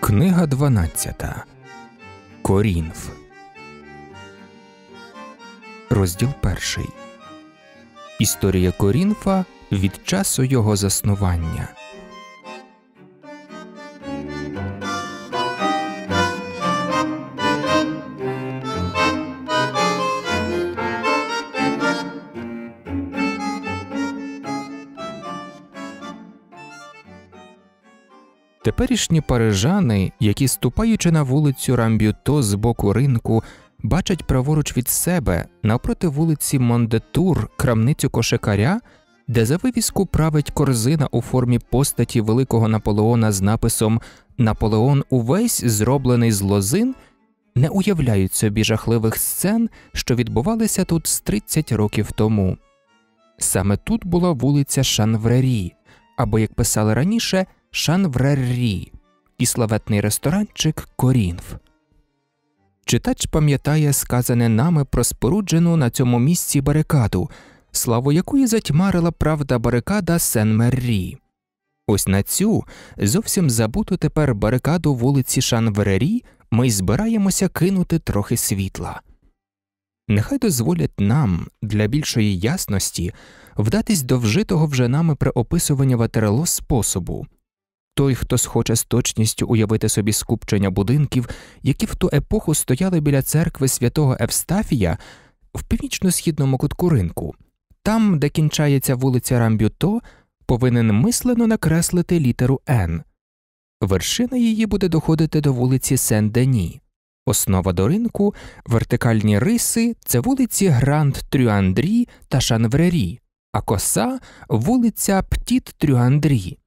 Книга 12. Корінф. Розділ перший. Історія Корінфа від часу його заснування. Теперішні парижани, які ступаючи на вулицю Рамб'юто з боку ринку, бачать праворуч від себе навпроти вулиці Мондетур, крамницю кошикаря, де за вивіску править корзина у формі постаті великого Наполеона з написом Наполеон увесь зроблений з лозин, не уявляють собі жахливих сцен, що відбувалися тут з 30 років тому. Саме тут була вулиця Шанврері, або, як писали раніше, Шанвреррі і славетний ресторанчик Корінф. Читач пам'ятає сказане нами про споруджену на цьому місці барикаду, славу якої затьмарила правда барикада Сен меррі Ось на цю зовсім забуту тепер барикаду вулиці Шанверері ми збираємося кинути трохи світла. Нехай дозволять нам для більшої ясності вдатись до вжитого вже нами при описуванні ватерло способу, той, хто схоче з точністю уявити собі скупчення будинків, які в ту епоху стояли біля церкви святого Евстафія в північно-східному кутку ринку, там, де кінчається вулиця Рамбюто, повинен мислено накреслити літеру Н. Вершина її буде доходити до вулиці Сен Дені. Основа до ринку, вертикальні риси це вулиці Гранд Трюандрі та Шанврері, а коса вулиця Птіт Трюандрі.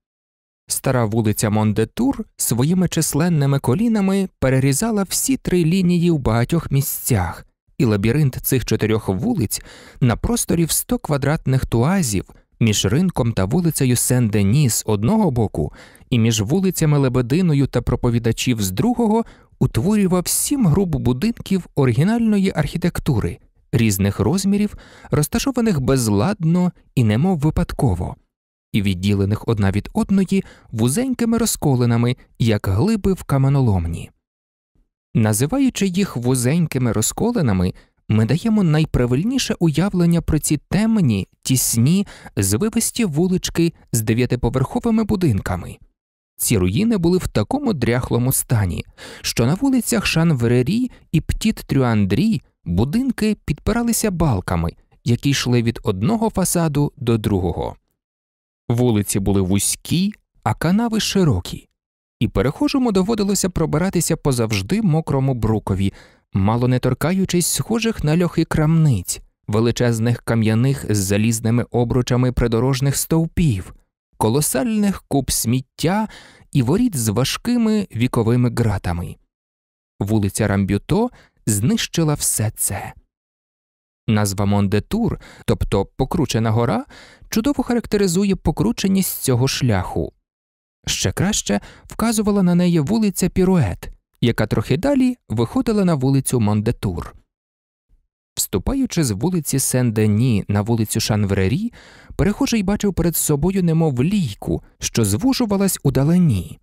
Стара вулиця Мондетур своїми численними колінами перерізала всі три лінії в багатьох місцях, і лабіринт цих чотирьох вулиць на просторі в 100 квадратних туазів між ринком та вулицею Сен Деніс одного боку, і між вулицями Лебединою та проповідачів з другого утворював сім груп будинків оригінальної архітектури, різних розмірів, розташованих безладно і немов випадково і відділених одна від одної вузенькими розколинами, як глиби в каменоломні. Називаючи їх вузенькими розколинами, ми даємо найправильніше уявлення про ці темні, тісні, звивисті вулички з дев'ятиповерховими будинками. Ці руїни були в такому дряхлому стані, що на вулицях Шанверері і Птіт Трюандрі будинки підпиралися балками, які йшли від одного фасаду до другого. Вулиці були вузькі, а канави широкі, і перехожому доводилося пробиратися по завжди мокрому брукові, мало не торкаючись схожих на льохи крамниць, величезних кам'яних з залізними обручами придорожних стовпів, колосальних куб сміття і воріт з важкими віковими ґратами. Вулиця Рамбюто знищила все це. Назва Мондетур, тобто покручена гора, чудово характеризує покрученість цього шляху. Ще краще вказувала на неї вулиця Пірует, яка трохи далі виходила на вулицю Мондетур. Вступаючи з вулиці Сен-Дені на вулицю Шанврері, перехожий бачив перед собою немов лійку, що звужувалась далині.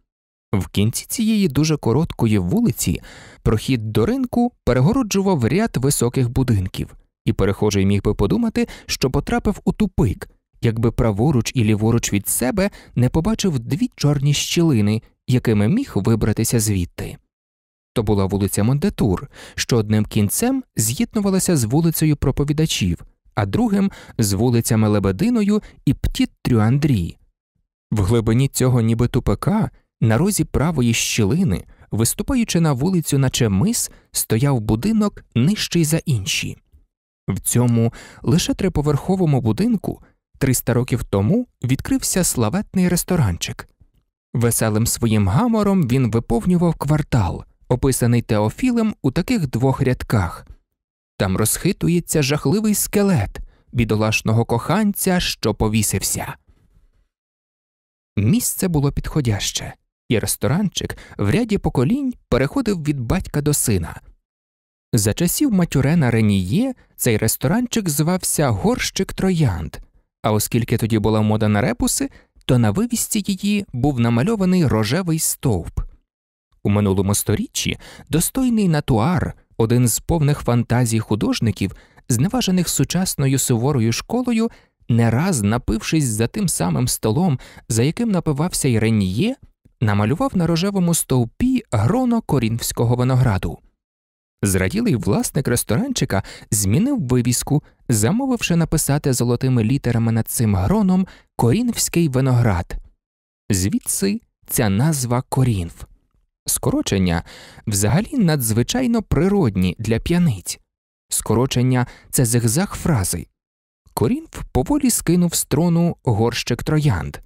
В кінці цієї дуже короткої вулиці прохід до ринку перегороджував ряд високих будинків і перехожий міг би подумати, що потрапив у тупик, якби праворуч і ліворуч від себе не побачив дві чорні щілини, якими міг вибратися звідти. То була вулиця Мондетур, що одним кінцем з'єднувалася з вулицею проповідачів, а другим з вулицями Лебединою і Птіт Трюандрі. В глибині цього ніби тупика, на розі правої щілини, виступаючи на вулицю, наче мис, стояв будинок нижчий за інші. В цьому лише триповерховому будинку 300 років тому відкрився славетний ресторанчик. Веселим своїм гамором він виповнював квартал, описаний Теофілем у таких двох рядках там розхитується жахливий скелет бідолашного коханця, що повісився. Місце було підходяще, і ресторанчик в ряді поколінь переходив від батька до сина. За часів матюрена Реніє цей ресторанчик звався Горщик Троянд, а оскільки тоді була мода на репуси, то на вивісті її був намальований рожевий стовп. У минулому сторіччі достойний натуар, один з повних фантазій художників, зневажених сучасною суворою школою, не раз напившись за тим самим столом, за яким напивався й Реніє, намалював на рожевому стовпі гроно корінфського винограду. Зраділий власник ресторанчика змінив вивіску, замовивши написати золотими літерами над цим гроном Корінфський виноград, звідси ця назва Корінф. Скорочення взагалі надзвичайно природні для п'яниць. Скорочення це зигзаг фрази. Корінф поволі скинув з трону горщик троянд.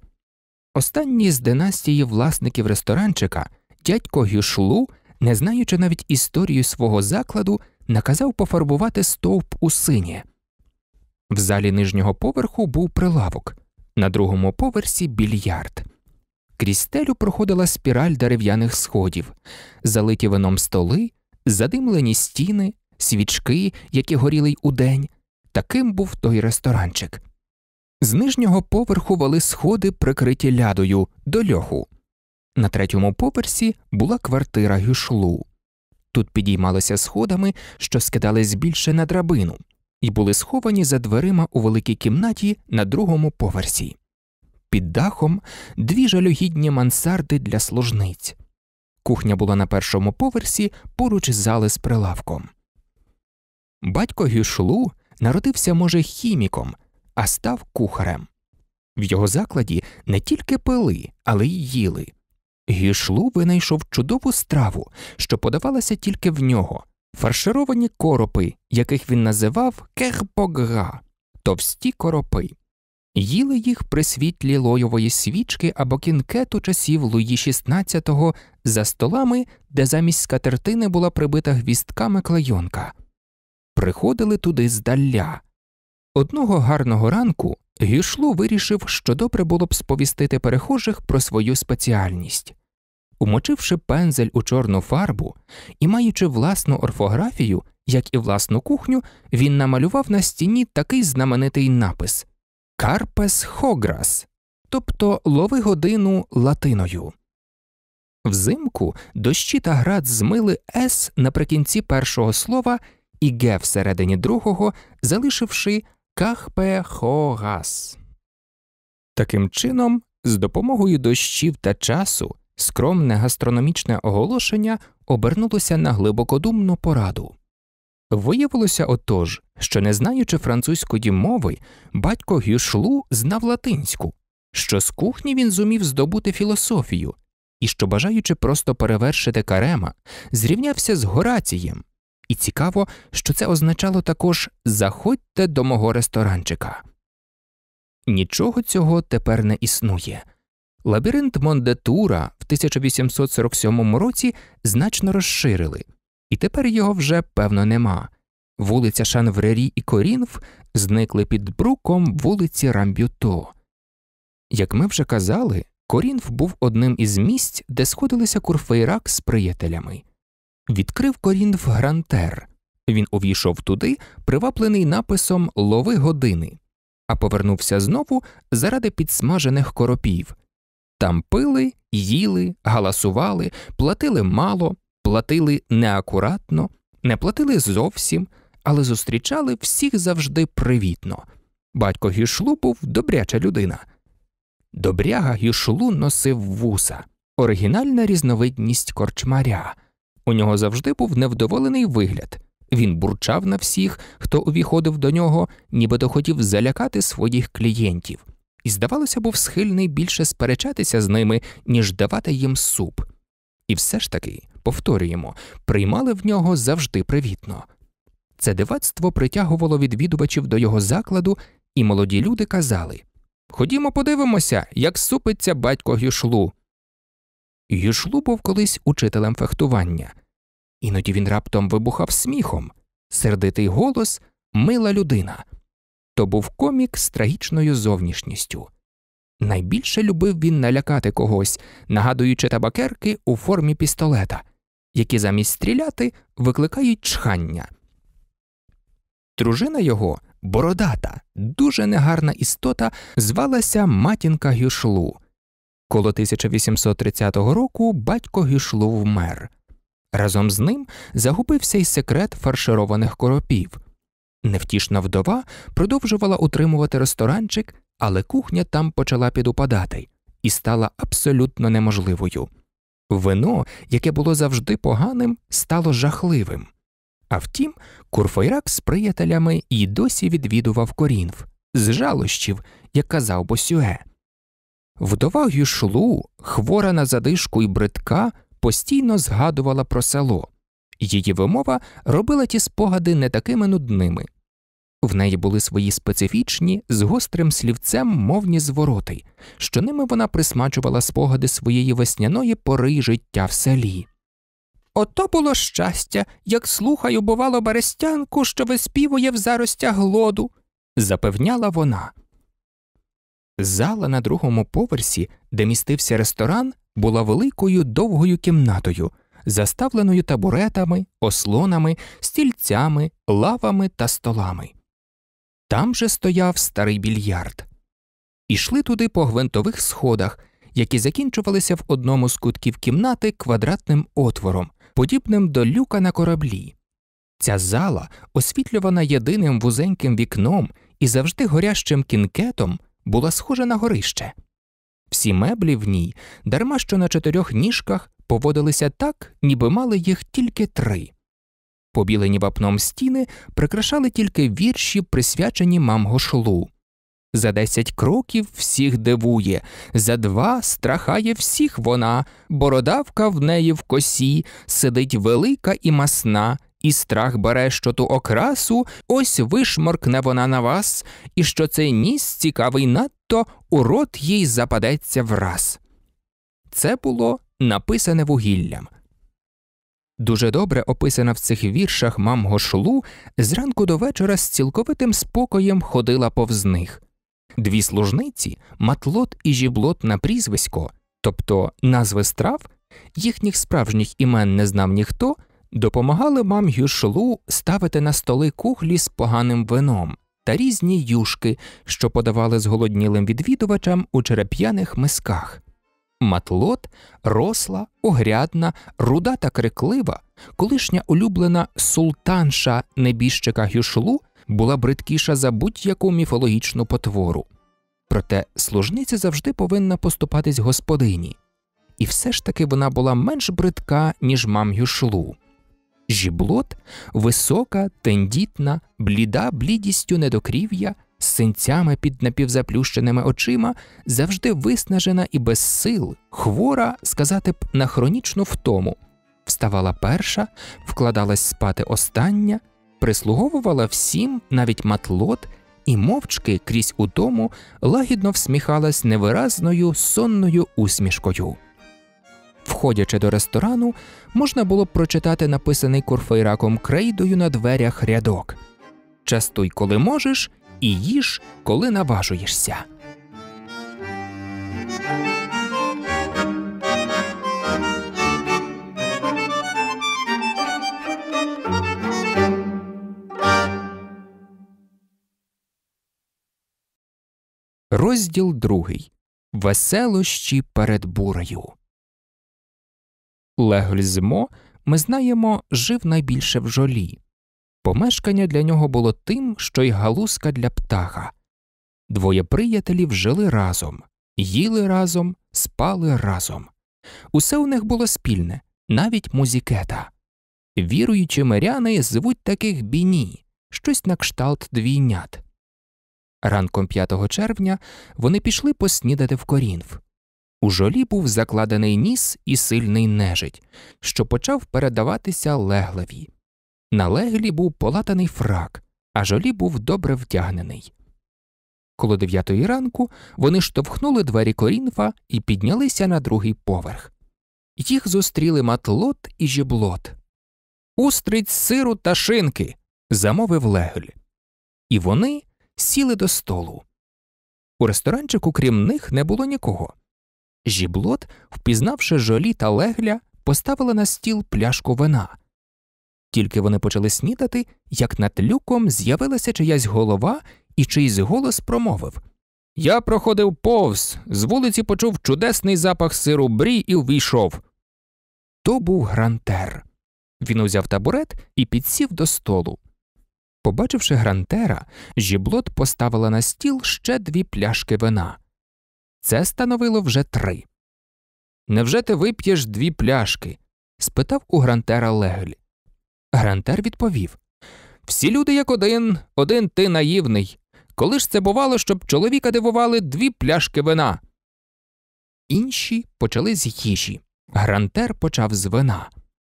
Останній з династії власників ресторанчика дядько Гюшлу не знаючи навіть історію свого закладу, наказав пофарбувати стовп у синє. В залі нижнього поверху був прилавок, на другому поверсі більярд. Крізь стелю проходила спіраль дерев'яних сходів, залиті вином столи, задимлені стіни, свічки, які горіли й удень. Таким був той ресторанчик. З нижнього поверху вали сходи, прикриті лядою, до льоху. На третьому поверсі була квартира гюшлу. Тут підіймалися сходами, що скидались більше на драбину, і були сховані за дверима у великій кімнаті на другому поверсі. Під дахом дві жалюгідні мансарди для служниць. Кухня була на першому поверсі поруч зали з прилавком. Батько гюшлу народився, може, хіміком, а став кухарем. В його закладі не тільки пили, але й їли. Гішлу винайшов чудову страву, що подавалася тільки в нього фаршировані коропи, яких він називав кехбогга, товсті коропи. Їли їх при світлі лойової свічки або кінкету часів Луї XVI за столами, де замість скатертини була прибита гвістками клайонка, Приходили туди здаля. Одного гарного ранку Гішлу вирішив, що добре було б сповістити перехожих про свою спеціальність умочивши пензель у чорну фарбу і маючи власну орфографію, як і власну кухню, він намалював на стіні такий знаменитий напис Карпес Хограс, тобто лови годину латиною. Взимку дощі та град змили С наприкінці першого слова і Г всередині другого, залишивши Кахпе-хогас. Таким чином, з допомогою дощів та часу скромне гастрономічне оголошення обернулося на глибокодумну пораду. Виявилося отож, що, не знаючи французької мови, батько гюшлу знав латинську, що з кухні він зумів здобути філософію і що, бажаючи просто перевершити карема, зрівнявся з Горацієм. І цікаво, що це означало також заходьте до мого ресторанчика. Нічого цього тепер не існує. Лабіринт Мондетура в 1847 році значно розширили, і тепер його вже певно нема. Вулиця Шанврері і Корінф зникли під бруком вулиці Рамбюто. Як ми вже казали, Корінф був одним із місць, де сходилися курфейрак з приятелями. Відкрив Корінф Грантер. Він увійшов туди, приваплений написом Лови години, а повернувся знову заради підсмажених коропів. Там пили, їли, галасували, платили мало, платили неакуратно, не платили зовсім, але зустрічали всіх завжди привітно. Батько гішлу був добряча людина. Добряга гішлу носив вуса, оригінальна різновидність корчмаря. У нього завжди був невдоволений вигляд. Він бурчав на всіх, хто увіходив до нього, нібито хотів залякати своїх клієнтів і, здавалося, був схильний більше сперечатися з ними, ніж давати їм суп. І все ж таки, повторюємо, приймали в нього завжди привітно. Це дивацтво притягувало відвідувачів до його закладу, і молоді люди казали Ходімо, подивимося, як супиться батько гюшлу. Гюшлу був колись учителем фехтування. Іноді він раптом вибухав сміхом сердитий голос мила людина то був комік з трагічною зовнішністю. Найбільше любив він налякати когось, нагадуючи табакерки у формі пістолета, які замість стріляти викликають чхання. Дружина його бородата, дуже негарна істота, звалася матінка Гюшлу. Коло 1830 року батько Гюшлу вмер. Разом з ним загубився й секрет фаршированих коропів. Невтішна вдова продовжувала утримувати ресторанчик, але кухня там почала підупадати і стала абсолютно неможливою. Вино, яке було завжди поганим, стало жахливим. А втім, Курфойрак з приятелями і досі відвідував корінф з жалощів, як казав босюе. Вдова гюшлу, хвора на задишку і бридка, постійно згадувала про село. Її вимова робила ті спогади не такими нудними. В неї були свої специфічні, з гострим слівцем мовні звороти, що ними вона присмачувала спогади своєї весняної пори життя в селі. Ото було щастя, як слухаю, бувало, берестянку, що виспівує в заростях глоду, запевняла вона. Зала на другому поверсі, де містився ресторан, була великою довгою кімнатою заставленою табуретами, ослонами, стільцями, лавами та столами. Там же стояв старий більярд. Ішли туди по гвинтових сходах, які закінчувалися в одному з кутків кімнати квадратним отвором, подібним до люка на кораблі. Ця зала, освітлювана єдиним вузеньким вікном і завжди горящим кінкетом, була схожа на горище. Всі меблі в ній, дарма що на чотирьох ніжках, поводилися так, ніби мали їх тільки три. Побілені вапном стіни прикрашали тільки вірші, присвячені мамгошлу. За десять кроків всіх дивує, за два страхає всіх вона, бородавка в неї в косі, сидить велика і масна, і страх бере, що ту окрасу, ось вишморкне вона на вас, і що цей ніс цікавий надто у рот їй западеться враз. Це було написане вугіллям. Дуже добре описана в цих віршах мамго Гошлу зранку до вечора з цілковитим спокоєм ходила повз них. Дві служниці матлот і жіблот на прізвисько, тобто назви страв, їхніх справжніх імен не знав ніхто, допомагали мам'ю Гюшлу ставити на столи кухлі з поганим вином та різні юшки, що подавали зголоднілим відвідувачам у череп'яних мисках. Матлот, росла, огрядна, руда та криклива, колишня улюблена султанша небіжчика гюшлу була бридкіша за будь-яку міфологічну потвору. Проте служниця завжди повинна поступатись господині, і все ж таки вона була менш бридка, ніж мам гюшлу. Жіблот висока, тендітна, бліда, блідістю недокрів'я з синцями під напівзаплющеними очима, завжди виснажена і без сил, хвора, сказати б, на хронічну втому. Вставала перша, вкладалась спати остання, прислуговувала всім, навіть матлот, і мовчки крізь утому лагідно всміхалась невиразною сонною усмішкою. Входячи до ресторану, можна було б прочитати написаний курфейраком крейдою на дверях рядок Частуй, коли можеш, і їж, коли наважуєшся. Розділ другий. Веселощі перед бурею. Легльзмо ми знаємо жив найбільше в жолі. Помешкання для нього було тим, що й галузка для птаха. Двоє приятелів жили разом, їли разом, спали разом. Усе у них було спільне, навіть музікета. Віруючі миряни звуть таких біні, щось на кшталт двійнят. Ранком 5 червня вони пішли поснідати в корінф. У жолі був закладений ніс і сильний нежить, що почав передаватися леглеві. На леглі був полатаний фрак, а жолі був добре втягнений. Коло дев'ятої ранку вони штовхнули двері корінфа і піднялися на другий поверх. Їх зустріли матлот і жіблот. Устриць сиру та шинки. замовив легель. І вони сіли до столу. У ресторанчику, крім них, не було нікого. Жіблот, впізнавши жолі та легля, поставила на стіл пляшку вина, тільки вони почали снідати, як над люком з'явилася чиясь голова і чийсь голос промовив Я проходив повз, з вулиці почув чудесний запах сиру брі і увійшов. То був Грантер. Він узяв табурет і підсів до столу. Побачивши Грантера, жіблот поставила на стіл ще дві пляшки вина. Це становило вже три. Невже ти вип'єш дві пляшки? спитав у Грантера Легль. Грантер відповів Всі люди як один, один ти наївний. Коли ж це бувало, щоб чоловіка дивували дві пляшки вина. Інші почали з їжі. Грантер почав з вина.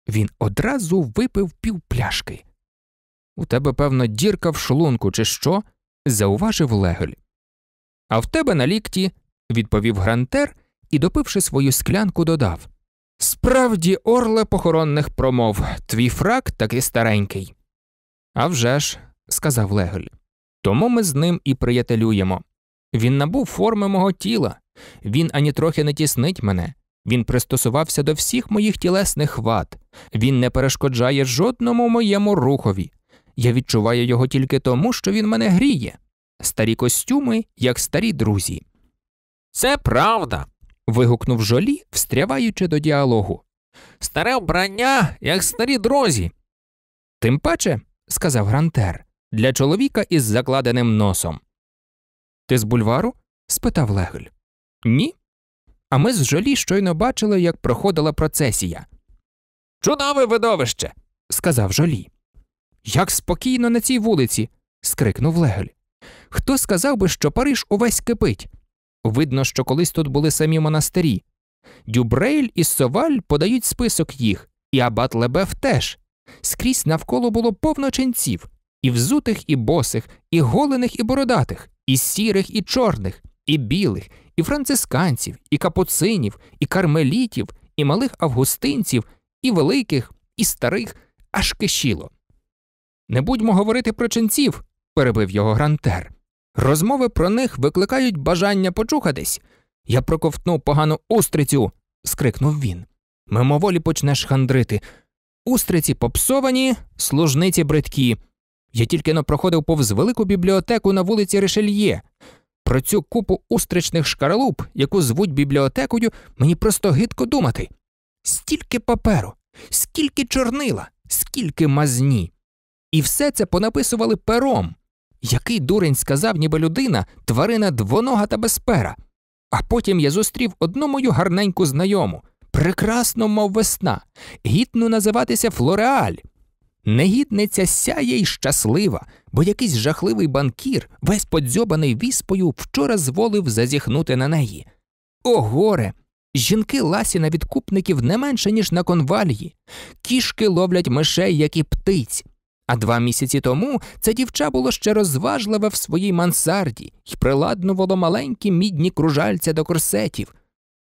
Він одразу випив півпляшки. У тебе, певно, дірка в шлунку, чи що? зауважив легель. А в тебе на лікті, відповів Грантер і, допивши свою склянку, додав Справді, орле похоронних промов, твій фрак такий старенький. «А вже ж», – сказав Легель. Тому ми з ним і приятелюємо. Він набув форми мого тіла, він ані трохи не тіснить мене, він пристосувався до всіх моїх тілесних вад, він не перешкоджає жодному моєму рухові. Я відчуваю його тільки тому, що він мене гріє. Старі костюми, як старі друзі. Це правда, вигукнув жолі, встряваючи до діалогу. Старе вбрання, як старі друзі. Тим паче, сказав Грантер, для чоловіка із закладеним носом. Ти з бульвару? спитав Легель. Ні. А ми з жолі щойно бачили, як проходила процесія. Чудове видовище. сказав жолі. Як спокійно на цій вулиці. скрикнув Легель. Хто сказав би, що Париж увесь кипить? Видно, що колись тут були самі монастирі. Дюбрейль і Соваль подають список їх, і абат Лебев теж. Скрізь навколо було повно ченців і взутих, і босих, і голених, і бородатих, і сірих, і чорних, і білих, і францисканців, і капуцинів, і кармелітів, і малих августинців, і великих, і старих, аж кишіло. Не будьмо говорити про ченців, перебив його грантер. Розмови про них викликають бажання почухатись. Я проковтнув погану устрицю. скрикнув він. Мимоволі почнеш хандрити. Устриці попсовані, служниці бридкі. Я тільки но проходив повз велику бібліотеку на вулиці Решельє. Про цю купу устричних шкаралуп, яку звуть бібліотекою, мені просто гидко думати. Стільки паперу, скільки чорнила, скільки мазні. І все це понаписували пером. Який дурень сказав, ніби людина, тварина двонога та безпера. А потім я зустрів одну мою гарненьку знайому, прекрасно, мов весна, гідну називатися Флореаль. Негідниця сяє й щаслива, бо якийсь жахливий банкір, весь подзьобаний віспою, вчора зволив зазіхнути на неї. О, горе! Жінки ласі на відкупників не менше, ніж на конвальї, кішки ловлять мишей, як і птиць, а два місяці тому це дівча було ще розважливе в своїй мансарді і приладнувало маленькі мідні кружальця до корсетів.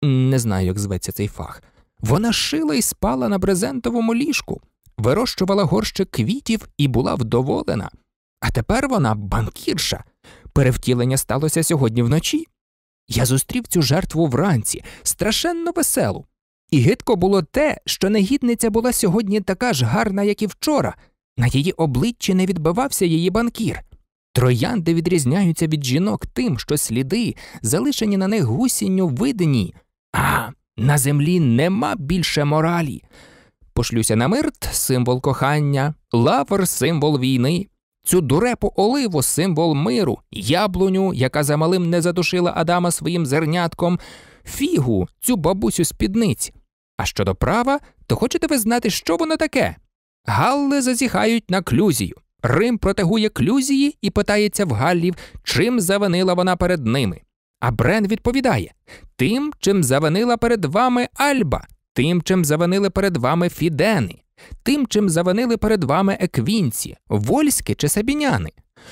Не знаю, як зветься цей фах. Вона шила і спала на брезентовому ліжку, вирощувала горщик квітів і була вдоволена. А тепер вона банкірша. Перевтілення сталося сьогодні вночі. Я зустрів цю жертву вранці, страшенно веселу. І гидко було те, що негідниця була сьогодні така ж гарна, як і вчора. На її обличчі не відбивався її банкір. Троянди відрізняються від жінок тим, що сліди, залишені на них гусінню видані, а на землі нема більше моралі. Пошлюся на мирт символ кохання, лавр символ війни, цю дурепу оливу символ миру, яблуню, яка за малим не задушила Адама своїм зернятком, фігу, цю бабусю спідниць. А щодо права, то хочете ви знати, що воно таке? Галли зазіхають на клюзію. Рим протегує клюзії і питається в Галлів, чим завинила вона перед ними. А Брен відповідає Тим, чим завинила перед вами Альба, тим, чим завинили перед вами Фідени, тим, чим завинили перед вами Еквінці, Вольські чи Сабіняни.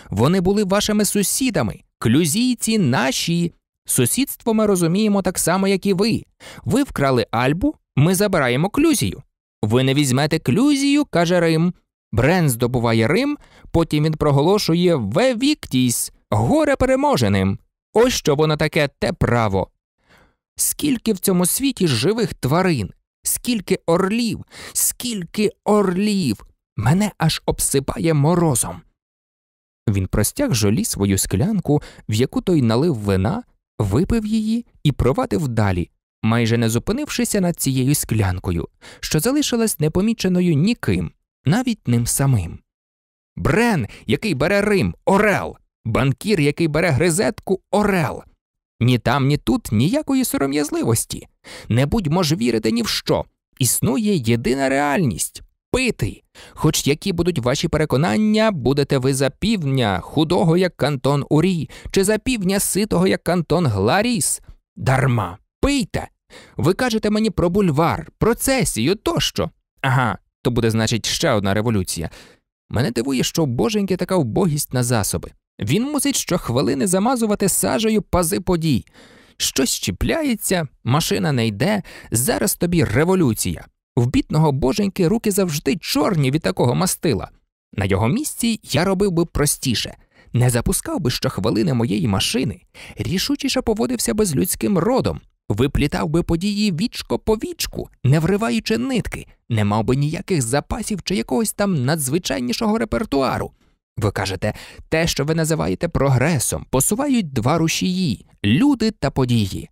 Вони були вашими сусідами, клюзійці наші. Сусідство ми розуміємо так само, як і ви. Ви вкрали Альбу, ми забираємо клюзію. Ви не візьмете клюзію, каже Рим. Брен здобуває Рим, потім він проголошує «Ве Віктіс, горе переможеним. Ось що воно таке те право. Скільки в цьому світі живих тварин, скільки орлів, скільки орлів. Мене аж обсипає морозом. Він простяг жолі свою склянку, в яку той налив вина, випив її і провадив далі, майже не зупинившися над цією склянкою, що залишилась непоміченою ніким, навіть ним самим. Брен, який бере Рим, Орел, банкір, який бере гризетку, Орел. Ні там, ні тут ніякої сором'язливості. Не будь може вірити ні в що. Існує єдина реальність пити. Хоч які будуть ваші переконання, будете ви за півдня худого, як кантон Урі, чи за півдня ситого, як кантон Гларіс, дарма пийте. Ви кажете мені про бульвар, процесію тощо. Ага, то буде, значить, ще одна революція. Мене дивує, що боженьки така вбогість на засоби. Він мусить щохвилини замазувати сажею пази подій. Щось чіпляється, машина не йде, зараз тобі революція. В бітного боженьки руки завжди чорні від такого мастила. На його місці я робив би простіше. Не запускав би щохвилини моєї машини, рішучіше поводився би з людським родом, виплітав би події вічко по вічку, не вриваючи нитки, не мав би ніяких запасів чи якогось там надзвичайнішого репертуару. Ви кажете, те, що ви називаєте прогресом, посувають два рушії люди та події.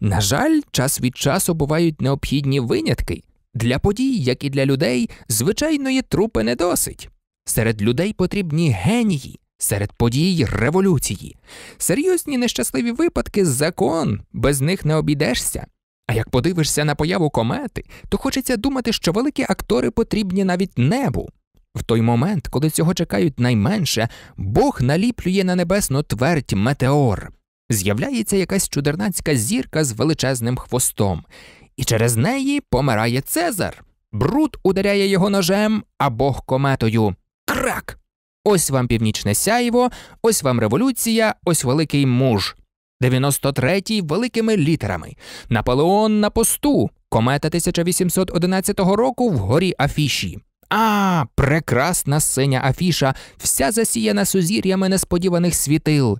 На жаль, час від часу бувають необхідні винятки. Для подій, як і для людей, звичайної трупи не досить. Серед людей потрібні генії, серед подій революції. Серйозні нещасливі випадки закон, без них не обійдешся. А як подивишся на появу комети, то хочеться думати, що великі актори потрібні навіть небу. В той момент, коли цього чекають найменше, Бог наліплює на небесну твердь метеор. З'являється якась чудернацька зірка з величезним хвостом, і через неї помирає Цезар. Бруд ударяє його ножем, а Бог кометою. Крак! Ось вам північне сяйво, ось вам революція, ось великий муж. 93-й великими літерами. Наполеон на посту. Комета 1811 року в горі афіші. А, прекрасна синя афіша, вся засіяна сузір'ями несподіваних світил.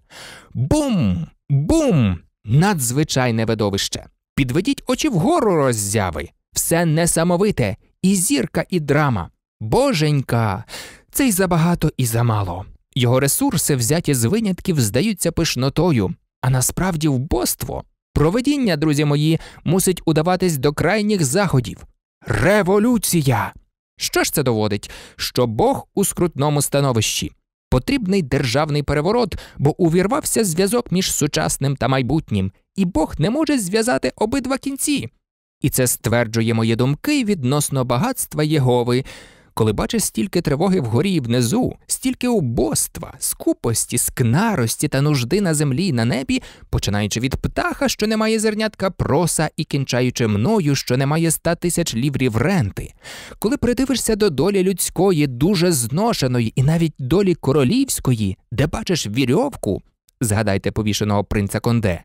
Бум! Бум! Надзвичайне видовище. Підведіть очі вгору роззяви. Все несамовите, і зірка, і драма. Боженька! Це й забагато і замало. Його ресурси, взяті з винятків, здаються пишнотою, а насправді вбоство. Проведіння, друзі мої, мусить удаватись до крайніх заходів. Революція! Що ж це доводить? Що Бог у скрутному становищі. Потрібний державний переворот, бо увірвався зв'язок між сучасним та майбутнім, і Бог не може зв'язати обидва кінці. І це стверджує мої думки відносно багатства Єгови коли бачиш стільки тривоги вгорі і внизу, стільки убоства, скупості, скнарості та нужди на землі і на небі, починаючи від птаха, що не має зернятка проса, і кінчаючи мною, що не має ста тисяч ліврів ренти, коли придивишся до долі людської, дуже зношеної, і навіть долі королівської, де бачиш вірьовку, згадайте повішеного принца Конде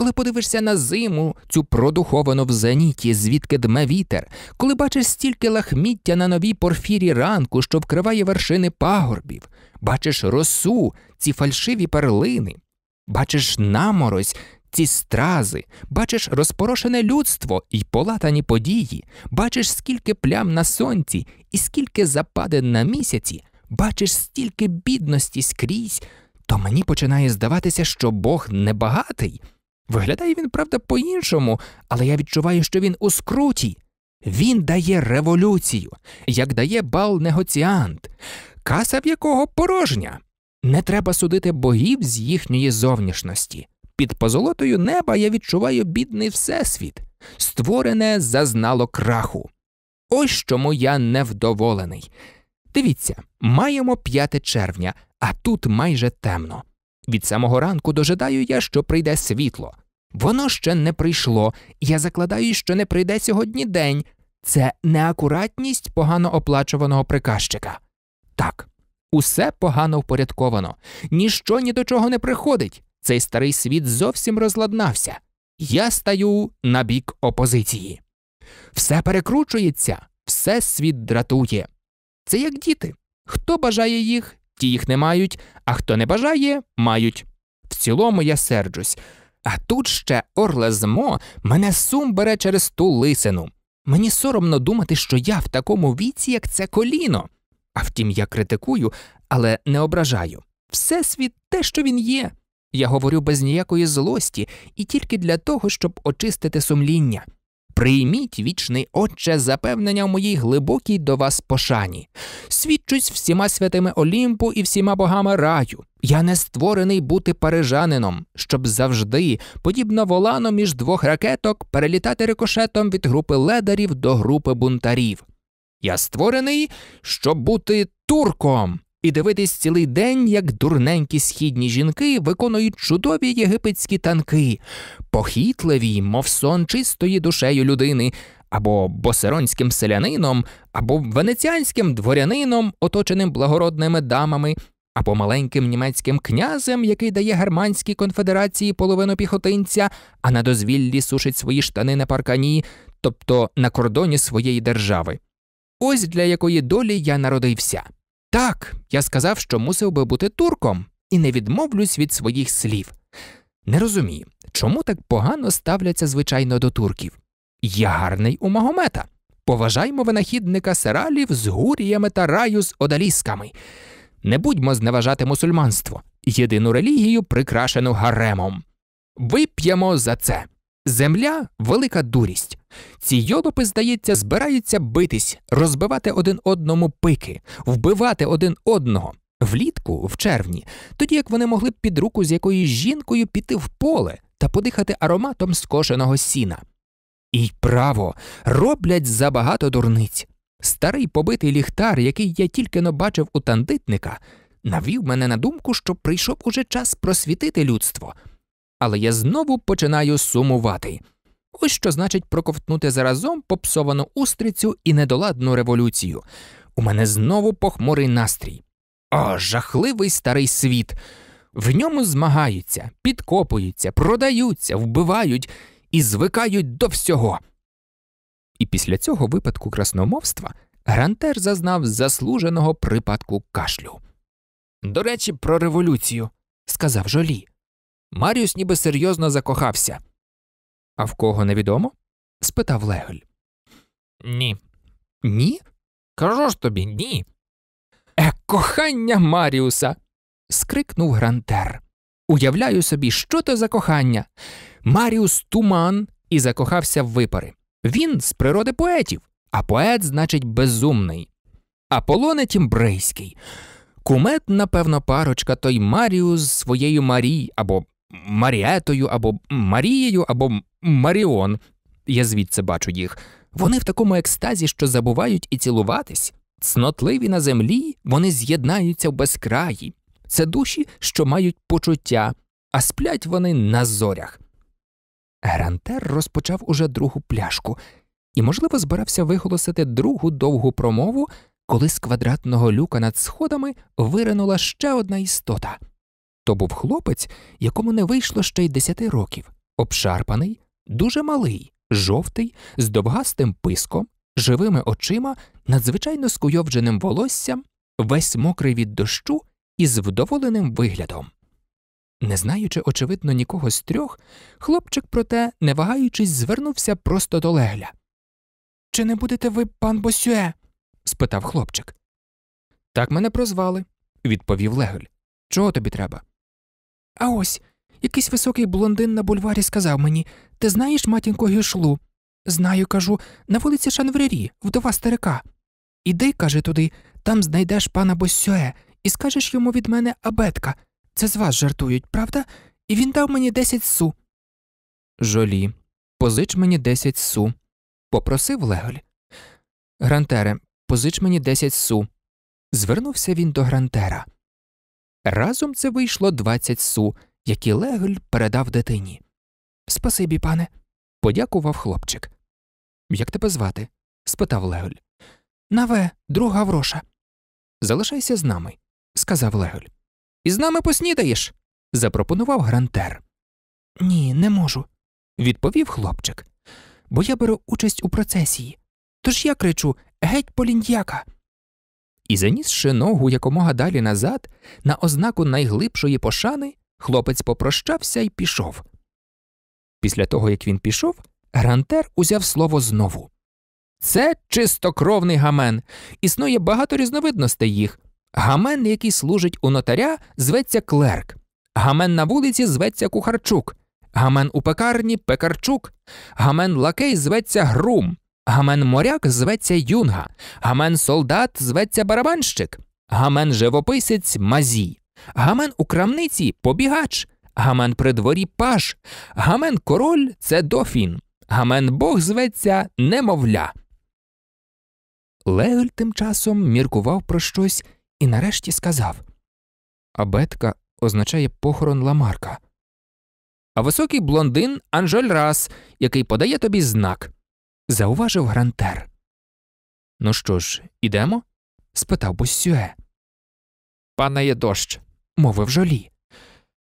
коли подивишся на зиму, цю продуховану в зеніті, звідки дме вітер, коли бачиш стільки лахміття на новій порфірі ранку, що вкриває вершини пагорбів, бачиш росу, ці фальшиві перлини, бачиш наморозь. Ці стрази, бачиш розпорошене людство і полатані події, бачиш, скільки плям на сонці і скільки западин на місяці, бачиш стільки бідності скрізь, то мені починає здаватися, що Бог небагатий, Виглядає він, правда, по-іншому, але я відчуваю, що він у скруті. Він дає революцію, як дає бал негоціант, каса в якого порожня. Не треба судити богів з їхньої зовнішності. Під позолотою неба я відчуваю бідний всесвіт, створене зазнало краху. Ось чому я невдоволений. Дивіться, маємо 5 червня, а тут майже темно. Від самого ранку дожидаю я, що прийде світло. Воно ще не прийшло, я закладаю, що не прийде сьогодні день. Це неакуратність погано оплачуваного приказчика. Так, усе погано впорядковано, ніщо ні до чого не приходить. Цей старий світ зовсім розладнався. Я стаю на бік опозиції. Все перекручується, все світ дратує. Це як діти. Хто бажає їх, ті їх не мають, а хто не бажає, мають. В цілому я серджусь. А тут ще орлезмо мене сум бере через ту лисину. Мені соромно думати, що я в такому віці, як це коліно. А втім, я критикую, але не ображаю. Всесвіт те, що він є. Я говорю без ніякої злості і тільки для того, щоб очистити сумління. Прийміть вічний Отче запевнення в моїй глибокій до вас пошані. Свідчусь всіма святими Олімпу і всіма богами раю. Я не створений бути парижанином, щоб завжди, подібно волану між двох ракеток, перелітати рикошетом від групи ледарів до групи бунтарів. Я створений, щоб бути турком і дивитись цілий день, як дурненькі східні жінки виконують чудові єгипетські танки, похітливі, мов сон чистої душею людини, або босеронським селянином, або венеціанським дворянином, оточеним благородними дамами, або маленьким німецьким князем, який дає германській конфедерації половину піхотинця, а на дозвіллі сушить свої штани на паркані, тобто на кордоні своєї держави. Ось для якої долі я народився. Так, я сказав, що мусив би бути турком, і не відмовлюсь від своїх слів. Не розумію, чому так погано ставляться звичайно до турків. Я гарний у Магомета. Поважаймо винахідника сералів з гуріями та раю з одалісками. Не будьмо зневажати мусульманство, єдину релігію, прикрашену гаремом. Вип'ємо за це. Земля велика дурість. Ці йолопи, здається, збираються битись, розбивати один одному пики, вбивати один одного влітку, в червні, тоді як вони могли б під руку з якоюсь жінкою піти в поле та подихати ароматом скошеного сіна. І право, роблять забагато дурниць. Старий побитий ліхтар, який я тільки но бачив у тандитника, навів мене на думку, що прийшов уже час просвітити людство. Але я знову починаю сумувати. Ось що значить проковтнути заразом попсовану устрицю і недоладну революцію. У мене знову похмурий настрій. О, жахливий старий світ. В ньому змагаються, підкопуються, продаються, вбивають і звикають до всього. І після цього випадку красномовства Грантер зазнав заслуженого припадку кашлю. До речі, про революцію, сказав жолі. Маріус ніби серйозно закохався. А в кого невідомо? спитав Легель. Ні. Ні? Кажу ж тобі, ні. Е, кохання Маріуса. скрикнув Грантер. Уявляю собі, що то за кохання. Маріус туман і закохався в випари. Він з природи поетів, а поет, значить, безумний. Аполлоне Тімбрейський. Кумет, напевно, парочка, той Маріус своєю Марій, або Маріетою, або Марією, або Маріон. Я звідси бачу їх. Вони в такому екстазі, що забувають і цілуватись. Цнотливі на землі, вони з'єднаються в безкраї. Це душі, що мають почуття, а сплять вони на зорях. Грантер розпочав уже другу пляшку і, можливо, збирався виголосити другу довгу промову, коли з квадратного люка над сходами виринула ще одна істота. То був хлопець, якому не вийшло ще й десяти років, обшарпаний, дуже малий, жовтий, з довгастим писком, живими очима, надзвичайно скуйовдженим волоссям, весь мокрий від дощу і з вдоволеним виглядом. Не знаючи, очевидно, нікого з трьох, хлопчик, проте, не вагаючись, звернувся просто до легля. Чи не будете ви пан Босюе? спитав хлопчик. Так мене прозвали, відповів Легль. Чого тобі треба? А ось Якийсь високий блондин на бульварі сказав мені Ти знаєш матінку гюшлу? Знаю, кажу, на вулиці Шанврері, вдова старика. Іди, каже, туди, там знайдеш пана Боссюе, і скажеш йому від мене абетка. Це з вас жартують, правда? І він дав мені десять су. Жолі, позич мені десять су. Попросив Леголь. Грантере, позич мені десять су. Звернувся він до Грантера. Разом це вийшло двадцять су які Легль передав дитині. Спасибі, пане, подякував хлопчик. Як тебе звати? спитав Легль. Наве, друга вроша. Залишайся з нами, сказав Легль. І з нами поснідаєш? запропонував Грантер. Ні, не можу, відповів хлопчик. Бо я беру участь у процесії. Тож я кричу геть полінд'яка. І занісши ногу якомога далі назад, на ознаку найглибшої пошани, Хлопець попрощався і пішов. Після того, як він пішов, Грантер узяв слово знову. Це чистокровний гамен. Існує багато різновидностей їх. Гамен, який служить у нотаря, зветься клерк, гамен на вулиці зветься кухарчук, гамен у пекарні пекарчук, гамен лакей зветься грум, гамен моряк зветься юнга, гамен солдат зветься барабанщик, гамен живописець мазій. Гамен у крамниці побігач, гамен при дворі паж, гамен король це дофін, гамен бог зветься немовля. Леголь тим часом міркував про щось і нарешті сказав Абетка означає похорон Ламарка. А високий блондин Анжель Рас, який подає тобі знак, зауважив Грантер. Ну що ж, ідемо? спитав Буссюе. Пане є дощ, мовив жолі.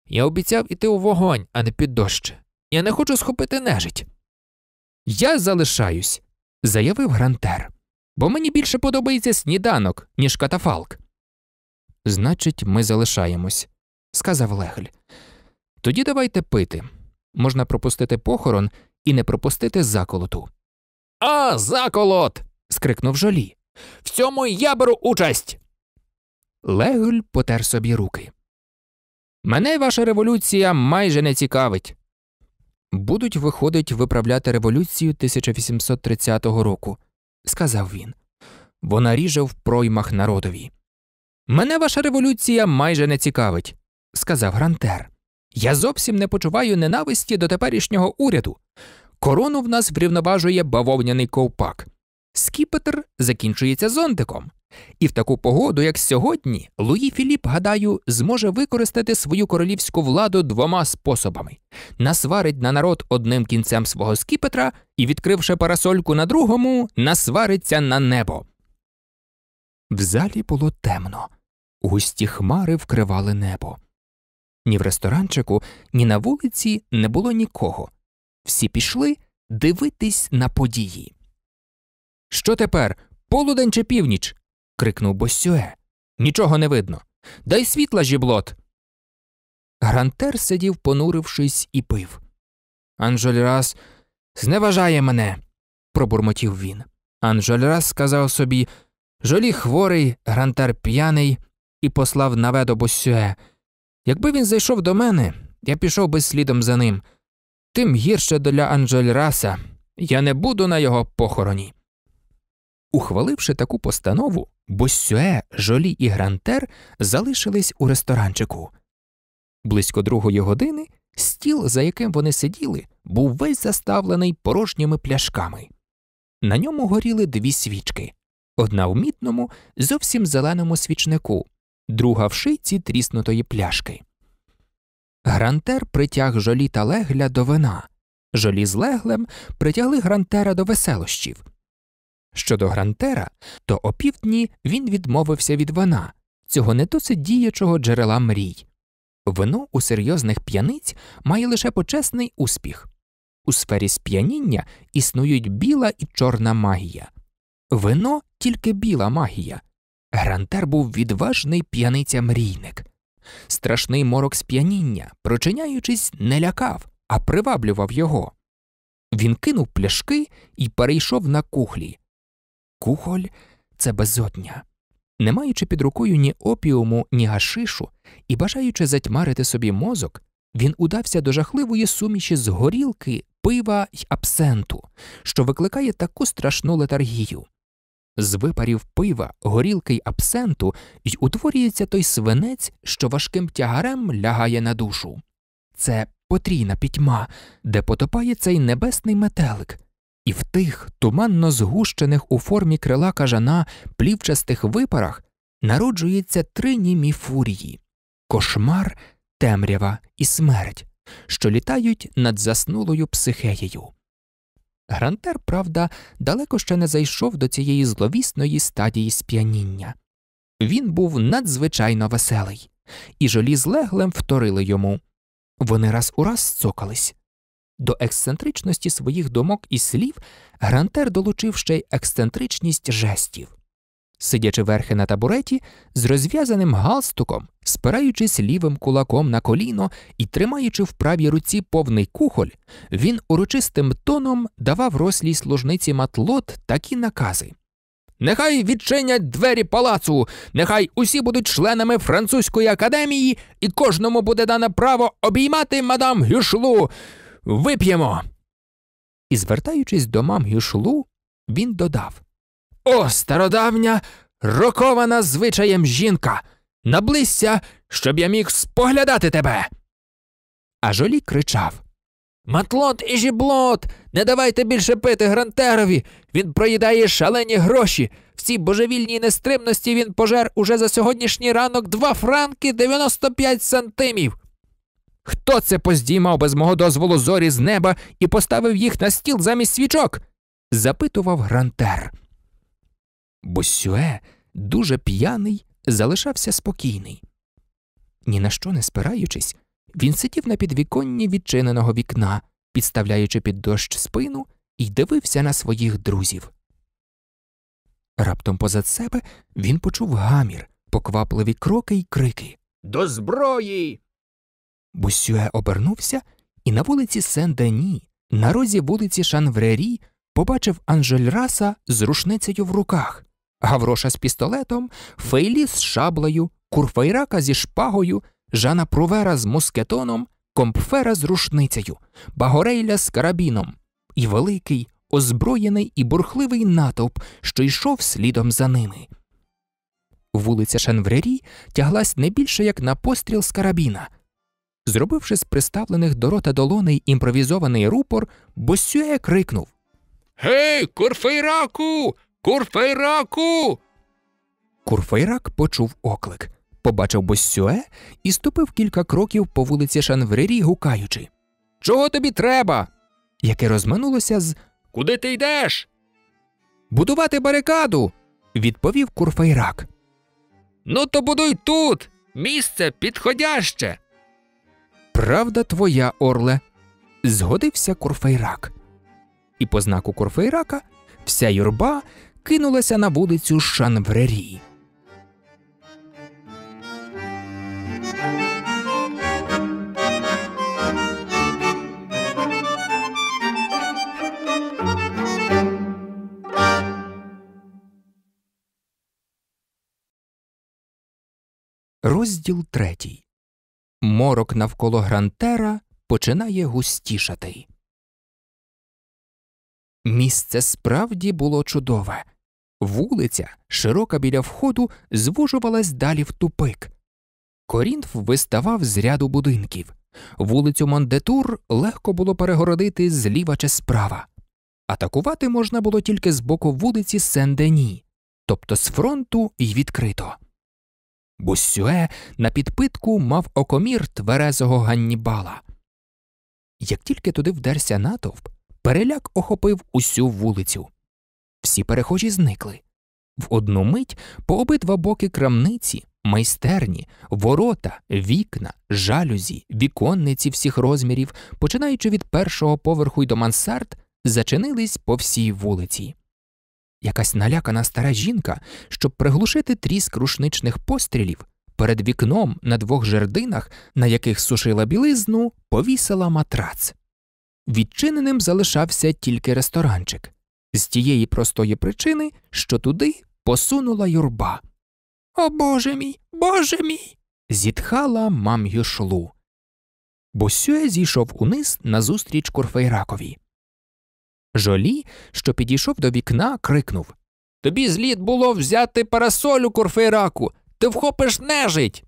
Я обіцяв іти у вогонь, а не під дощ. Я не хочу схопити нежить. Я залишаюсь, заявив Грантер, бо мені більше подобається сніданок, ніж катафалк. Значить, ми залишаємось, сказав Легль. Тоді давайте пити. Можна пропустити похорон і не пропустити заколоту. А, заколот. скрикнув жолі. В цьому я беру участь. Легль потер собі руки. Мене ваша революція майже не цікавить. Будуть, виходить, виправляти революцію 1830 року, сказав він. Вона ріже в проймах народові. Мене ваша революція майже не цікавить, сказав Грантер. Я зовсім не почуваю ненависті до теперішнього уряду. Корону в нас врівноважує бавовняний ковпак. Скіпетр закінчується зонтиком. І в таку погоду, як сьогодні, Луї Філіп, гадаю, зможе використати свою королівську владу двома способами насварить на народ одним кінцем свого скіпетра і, відкривши парасольку на другому, насвариться на небо. В залі було темно, густі хмари вкривали небо. Ні в ресторанчику, ні на вулиці не було нікого. Всі пішли дивитись на події. Що тепер? Полудень чи північ? крикнув Босюе. Нічого не видно. Дай світла, жіблот. Грантер сидів, понурившись, і пив. Анжольрас зневажає мене, пробурмотів він. Анжольрас сказав собі Жолі хворий, грантер п'яний, і послав наве до Босюе. Якби він зайшов до мене, я пішов би слідом за ним. Тим гірше для Анжольраса. Я не буду на його похороні. Ухваливши таку постанову, Боссюе, жолі і грантер залишились у ресторанчику. Близько другої години стіл, за яким вони сиділи, був весь заставлений порожніми пляшками. На ньому горіли дві свічки одна в мітному, зовсім зеленому свічнику, друга в шийці тріснутої пляшки. Грантер притяг жолі та легля до вина. Жолі з леглем притягли грантера до веселощів. Щодо Грантера, то опівдні він відмовився від вина, цього не досить діячого джерела мрій. Вино у серйозних п'яниць має лише почесний успіх. У сфері сп'яніння існують біла і чорна магія. Вино тільки біла магія. Грантер був відважний п'яниця мрійник. Страшний морок сп'яніння, прочиняючись, не лякав, а приваблював його. Він кинув пляшки і перейшов на кухлі. Кухоль це безодня. Не маючи під рукою ні опіуму, ні гашишу і бажаючи затьмарити собі мозок, він удався до жахливої суміші з горілки, пива й абсенту, що викликає таку страшну летаргію. З випарів пива, горілки й абсенту й утворюється той свинець, що важким тягарем лягає на душу. Це потрійна пітьма, де потопає цей небесний метелик, і в тих туманно згущених у формі крила кажана плівчастих випарах народжується три німі фурії кошмар, темрява і смерть, що літають над заснулою психеєю. Грантер, правда, далеко ще не зайшов до цієї зловісної стадії сп'яніння. Він був надзвичайно веселий, і жолі з леглем вторили йому. Вони раз у раз цокались, до ексцентричності своїх думок і слів Грантер долучив ще й ексцентричність жестів. Сидячи верхи на табуреті, з розв'язаним галстуком, спираючись лівим кулаком на коліно і тримаючи в правій руці повний кухоль, він урочистим тоном давав рослій служниці матлот такі накази. Нехай відчинять двері палацу, нехай усі будуть членами французької академії, і кожному буде дане право обіймати мадам Гюшлу. Вип'ємо. І, звертаючись до мам Юшлу, він додав О, стародавня, рокована звичаєм жінка. Наблизься, щоб я міг споглядати тебе. А жолі кричав Матлот і жіблот, не давайте більше пити грантерові. Він проїдає шалені гроші. В цій божевільній нестримності він пожер уже за сьогоднішній ранок 2 франки 95 сантимів. Хто це поздіймав без мого дозволу зорі з неба і поставив їх на стіл замість свічок? запитував Грантер. Бусюе, дуже п'яний, залишався спокійний. Ні на що не спираючись, він сидів на підвіконні відчиненого вікна, підставляючи під дощ спину і дивився на своїх друзів. Раптом позад себе він почув гамір, поквапливі кроки й крики. До зброї! Бусюе обернувся і на вулиці Сен-Дені, на розі вулиці Шанврері, побачив Анжельраса з рушницею в руках, Гавроша з пістолетом, Фейлі з шаблею, Курфайрака зі шпагою, Жана Провера з мускетоном, Компфера з рушницею, Багорейля з карабіном і великий, озброєний і бурхливий натовп, що йшов слідом за ними. Вулиця Шанврері тяглась не більше як на постріл з карабіна. Зробивши з приставлених до рота долоней імпровізований рупор, Босює крикнув Гей, курфейраку! Курфейраку! Курфейрак почув оклик, побачив Босюе і ступив кілька кроків по вулиці Шанврирі, гукаючи Чого тобі треба? Яке розминулося з Куди ти йдеш? Будувати барикаду. відповів курфейрак. Ну, то будуй тут. Місце підходяще. Правда твоя, Орле, згодився Курфейрак. І по знаку Курфейрака вся юрба кинулася на вулицю Шанврері. Розділ третій морок навколо Грантера починає густішати. Місце справді було чудове. Вулиця, широка біля входу, звужувалась далі в тупик. Корінф виставав з ряду будинків. Вулицю Мандетур легко було перегородити зліва чи справа. Атакувати можна було тільки з боку вулиці Сен-Дені, тобто з фронту і відкрито. Буссюе на підпитку мав окомір тверезого Ганнібала. Як тільки туди вдерся натовп, переляк охопив усю вулицю. Всі перехожі зникли. В одну мить по обидва боки крамниці, майстерні, ворота, вікна, жалюзі, віконниці всіх розмірів, починаючи від першого поверху й до мансард, зачинились по всій вулиці. Якась налякана стара жінка, щоб приглушити тріск рушничних пострілів, перед вікном на двох жердинах, на яких сушила білизну, повісила матрац. Відчиненим залишався тільки ресторанчик з тієї простої причини, що туди посунула юрба. О Боже мій, Боже мій. зітхала мам'ю шлу. Босює зійшов униз назустріч Курфейракові. Жолі, що підійшов до вікна, крикнув Тобі зліт було взяти парасолю, курфейраку, ти вхопиш нежить.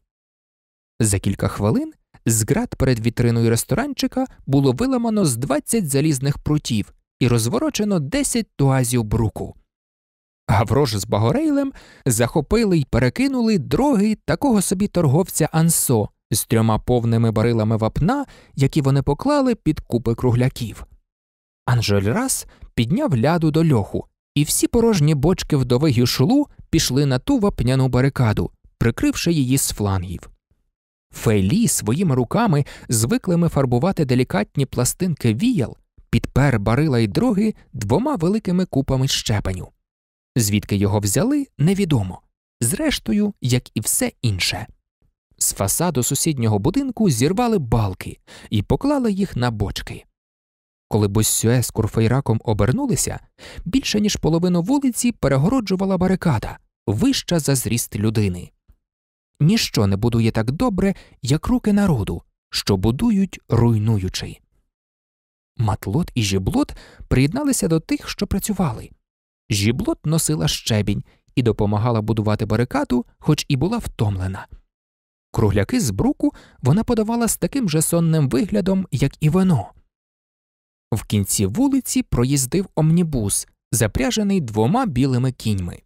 За кілька хвилин з град перед вітриною ресторанчика було виламано з 20 залізних прутів і розворочено 10 туазів бруку. Гаврош з Багорейлем захопили й перекинули дроги такого собі торговця Ансо з трьома повними барилами вапна, які вони поклали під купи кругляків. Анжель раз підняв ляду до льоху, і всі порожні бочки вдови гішлу пішли на ту вапняну барикаду, прикривши її з флангів. Фейлі своїми руками, звиклими фарбувати делікатні пластинки віял, підпер барила й дроги двома великими купами щепеню. Звідки його взяли, невідомо. Зрештою, як і все інше. З фасаду сусіднього будинку зірвали балки і поклали їх на бочки. Коли Боссюе з Курфейраком обернулися, більше ніж половину вулиці перегороджувала барикада, вища за зріст людини. Ніщо не будує так добре, як руки народу, що будують руйнуючи. Матлот і жіблот приєдналися до тих, що працювали. Жіблот носила щебінь і допомагала будувати барикаду, хоч і була втомлена. Кругляки з бруку вона подавала з таким же сонним виглядом, як і вино. В кінці вулиці проїздив омнібус, запряжений двома білими кіньми.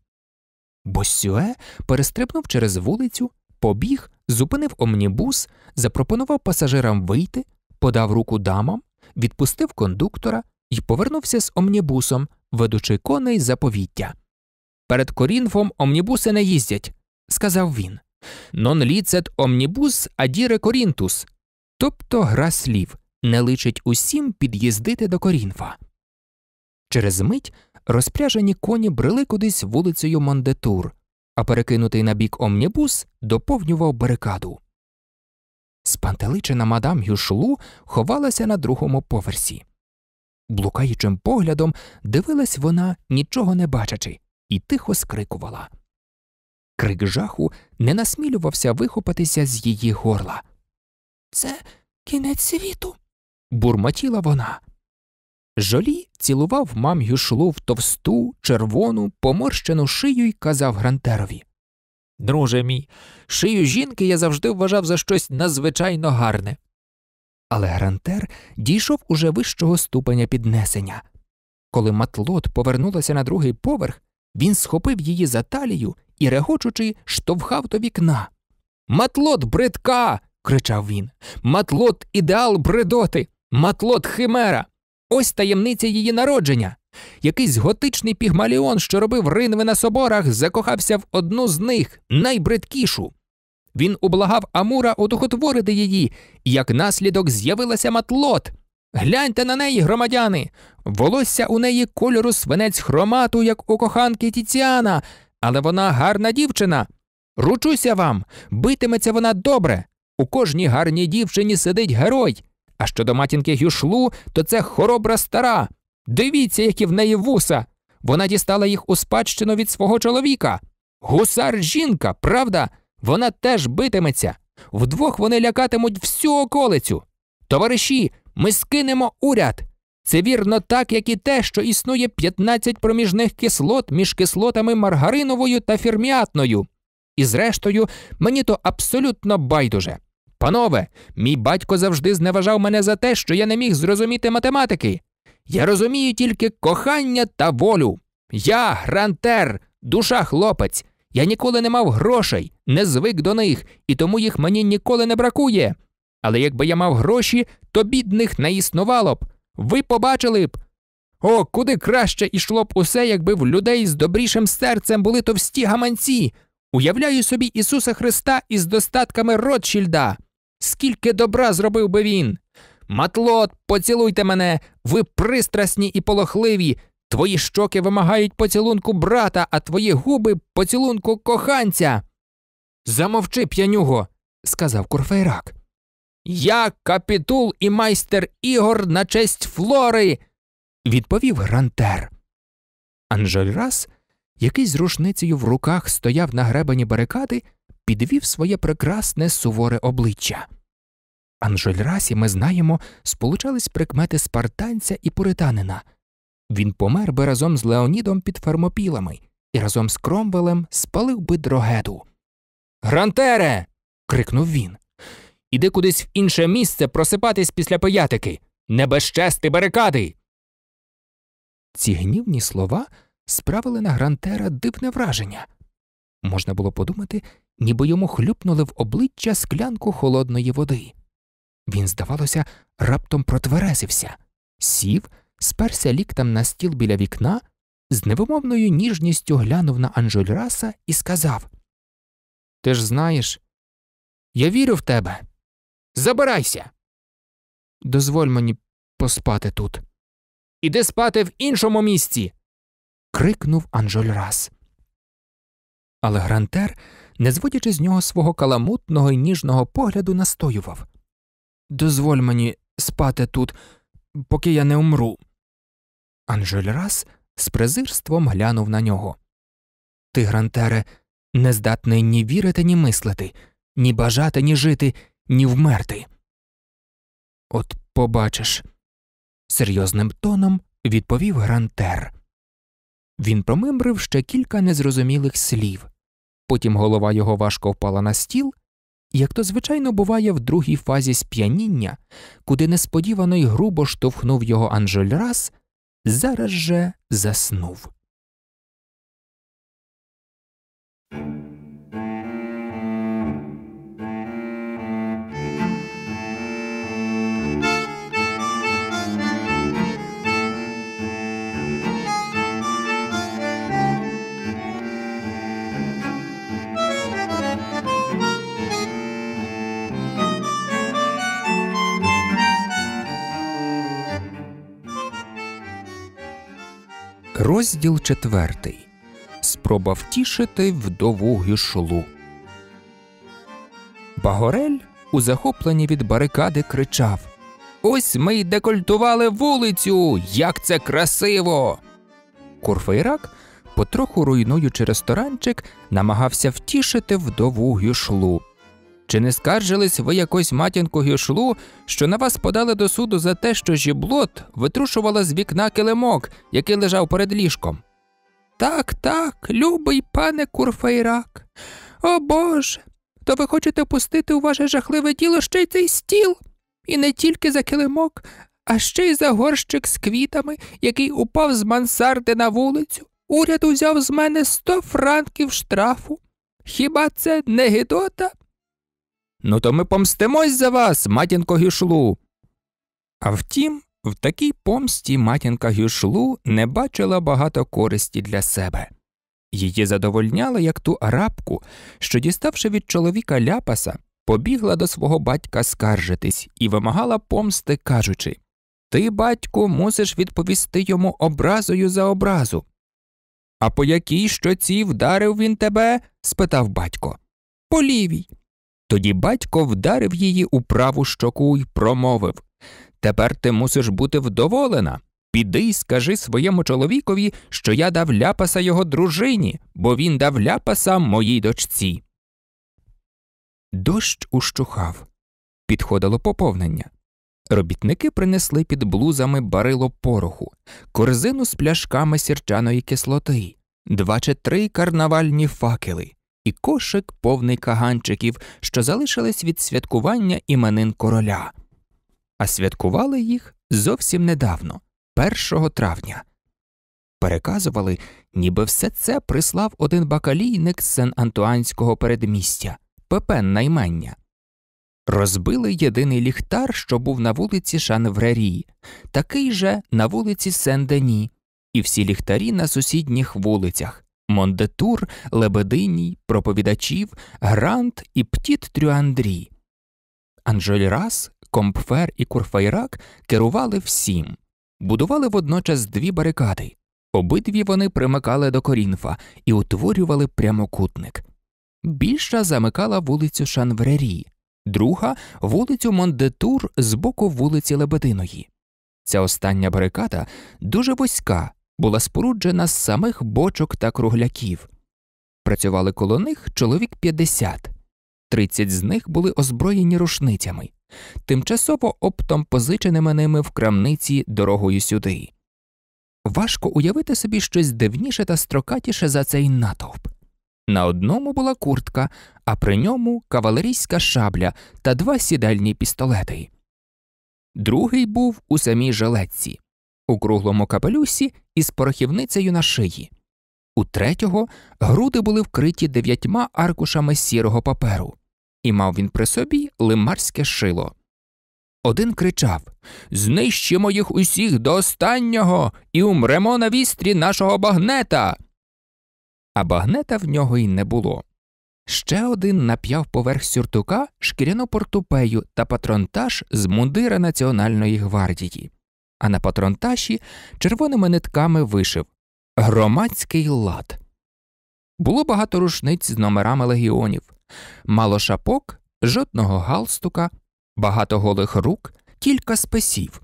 Босюе перестрибнув через вулицю, побіг, зупинив омнібус, запропонував пасажирам вийти, подав руку дамам, відпустив кондуктора і повернувся з омнібусом, ведучи коней за повіття. Перед корінфом омнібуси не їздять, сказав він. Non licet omnibus adire корінтус. тобто гра слів не личить усім під'їздити до Корінфа. Через мить розпряжені коні брели кудись вулицею Мондетур, а перекинутий на бік омнібус доповнював барикаду. Спантеличена мадам Юшлу ховалася на другому поверсі. Блукаючим поглядом дивилась вона, нічого не бачачи, і тихо скрикувала. Крик жаху не насмілювався вихопатися з її горла. Це кінець світу бурмотіла вона. Жолі цілував мам'ю шлу в товсту, червону, поморщену шию й казав Грантерові. Друже мій, шию жінки я завжди вважав за щось надзвичайно гарне. Але Грантер дійшов уже вищого ступеня піднесення. Коли матлот повернулася на другий поверх, він схопив її за талію і, регочучи, штовхав до вікна. Матлот бридка. кричав він. Матлот ідеал бридоти. Матлот Химера. Ось таємниця її народження. Якийсь готичний пігмаліон, що робив ринви на соборах, закохався в одну з них, найбридкішу. Він ублагав Амура одухотворити її, і як наслідок з'явилася матлот. Гляньте на неї, громадяни. Волосся у неї кольору свинець хромату, як у коханки Тіціана, але вона гарна дівчина. Ручуся вам, битиметься вона добре. У кожній гарній дівчині сидить герой. А щодо матінки гюшлу, то це хоробра стара. Дивіться, які в неї вуса. Вона дістала їх у спадщину від свого чоловіка. Гусар жінка, правда? Вона теж битиметься. Вдвох вони лякатимуть всю околицю. Товариші, ми скинемо уряд. Це вірно так, як і те, що існує 15 проміжних кислот між кислотами маргариновою та фірміатною. І зрештою, мені то абсолютно байдуже. Панове, мій батько завжди зневажав мене за те, що я не міг зрозуміти математики. Я розумію тільки кохання та волю. Я грантер, душа хлопець. Я ніколи не мав грошей, не звик до них, і тому їх мені ніколи не бракує. Але якби я мав гроші, то бідних не існувало б. Ви побачили б. О, куди краще йшло б усе, якби в людей з добрішим серцем були товсті гаманці. Уявляю собі Ісуса Христа із достатками Ротшільда. Скільки добра зробив би він? Матлот, поцілуйте мене, ви пристрасні і полохливі. Твої щоки вимагають поцілунку брата, а твої губи поцілунку коханця. Замовчи, п'янюго, сказав Курфейрак. Я капітул і майстер ігор на честь флори, відповів Грантер. Анжель Анжельрас, який з рушницею в руках стояв на гребені барикади, підвів своє прекрасне суворе обличчя. Анжельрасі, ми знаємо, сполучались прикмети спартанця і пуританина. Він помер би разом з Леонідом під фермопілами і разом з Кромвелем спалив би дрогеду. Грантере. крикнув він. Іди кудись в інше місце просипатись після пиятики. Не безчести барикади. Ці гнівні слова справили на Грантера дивне враження. Можна було подумати, ніби йому хлюпнули в обличчя склянку холодної води. Він, здавалося, раптом протверезився, сів, сперся ліктем на стіл біля вікна, з невимовною ніжністю глянув на Анжульраса і сказав Ти ж знаєш, я вірю в тебе. Забирайся. Дозволь мені поспати тут. Іди спати в іншому місці. крикнув Анжольрас. Але Грантер не зводячи з нього свого каламутного і ніжного погляду, настоював Дозволь мені спати тут, поки я не умру. Анжель раз з презирством глянув на нього. Ти, Грантере, не здатний ні вірити, ні мислити, ні бажати, ні жити, ні вмерти. От побачиш, серйозним тоном відповів Грантер. Він промимрив ще кілька незрозумілих слів, Потім голова його важко впала на стіл, і, як то звичайно буває в другій фазі сп'яніння, куди несподівано й грубо штовхнув його Анжельрас, зараз же заснув. Розділ четвертий. Спроба втішити вдову гюшлу. Багорель у захопленні від барикади кричав Ось ми й декольтували вулицю. Як це красиво. Курфейрак, потроху руйнуючи ресторанчик, намагався втішити вдову гішлу. Чи не скаржились ви якось матінку гішлу, що на вас подали до суду за те, що жіблот витрушувала з вікна килимок, який лежав перед ліжком? Так, так, любий пане курфейрак. О Боже, то ви хочете пустити у ваше жахливе діло ще й цей стіл, і не тільки за килимок, а ще й за горщик з квітами, який упав з мансарди на вулицю. Уряд узяв з мене сто франків штрафу. Хіба це не Гідота? Ну, то ми помстимось за вас, матінко гішлу. А втім, в такій помсті матінка гюшлу не бачила багато користі для себе. Її задовольняла як ту арабку, що, діставши від чоловіка ляпаса, побігла до свого батька скаржитись і вимагала помсти, кажучи Ти, батьку, мусиш відповісти йому образою за образу. А по якій щоці вдарив він тебе? спитав батько. По лівій. Тоді батько вдарив її у праву щоку й промовив Тепер ти мусиш бути вдоволена. Піди й скажи своєму чоловікові, що я дав ляпаса його дружині, бо він дав ляпаса моїй дочці. Дощ ущухав. Підходило поповнення. Робітники принесли під блузами барило пороху, корзину з пляшками сірчаної кислоти, два чи три карнавальні факели, і кошик, повний каганчиків, що залишились від святкування іменин короля. А святкували їх зовсім недавно, 1 травня. Переказували, ніби все це прислав один бакалійник з сен антуанського передмістя, пепен наймання, Розбили єдиний ліхтар, що був на вулиці Шанврерії, такий же на вулиці Сен-Дені, і всі ліхтарі на сусідніх вулицях, Мондетур, Лебединій, проповідачів, Грант і Птіт Трюандрі. Анжельрас, Компфер і Курфайрак керували всім, будували водночас дві барикади. Обидві вони примикали до Корінфа і утворювали прямокутник. Більша замикала вулицю Шанврері, друга вулицю Мондетур з боку вулиці Лебединої. Ця остання барикада дуже вузька була споруджена з самих бочок та кругляків. Працювали коло них чоловік 50. 30 з них були озброєні рушницями, тимчасово оптом позиченими ними в крамниці дорогою сюди. Важко уявити собі щось дивніше та строкатіше за цей натовп. На одному була куртка, а при ньому кавалерійська шабля та два сідальні пістолети. Другий був у самій жилетці, у круглому капелюсі із порохівницею на шиї. У третього груди були вкриті дев'ятьма аркушами сірого паперу, і мав він при собі лимарське шило. Один кричав Знищимо їх усіх до останнього і умремо на вістрі нашого багнета. А багнета в нього й не було. Ще один нап'яв поверх сюртука шкіряну портупею та патронтаж з мундира Національної гвардії а на патронташі червоними нитками вишив Громадський лад. Було багато рушниць з номерами легіонів, мало шапок, жодного галстука, багато голих рук, кілька списів.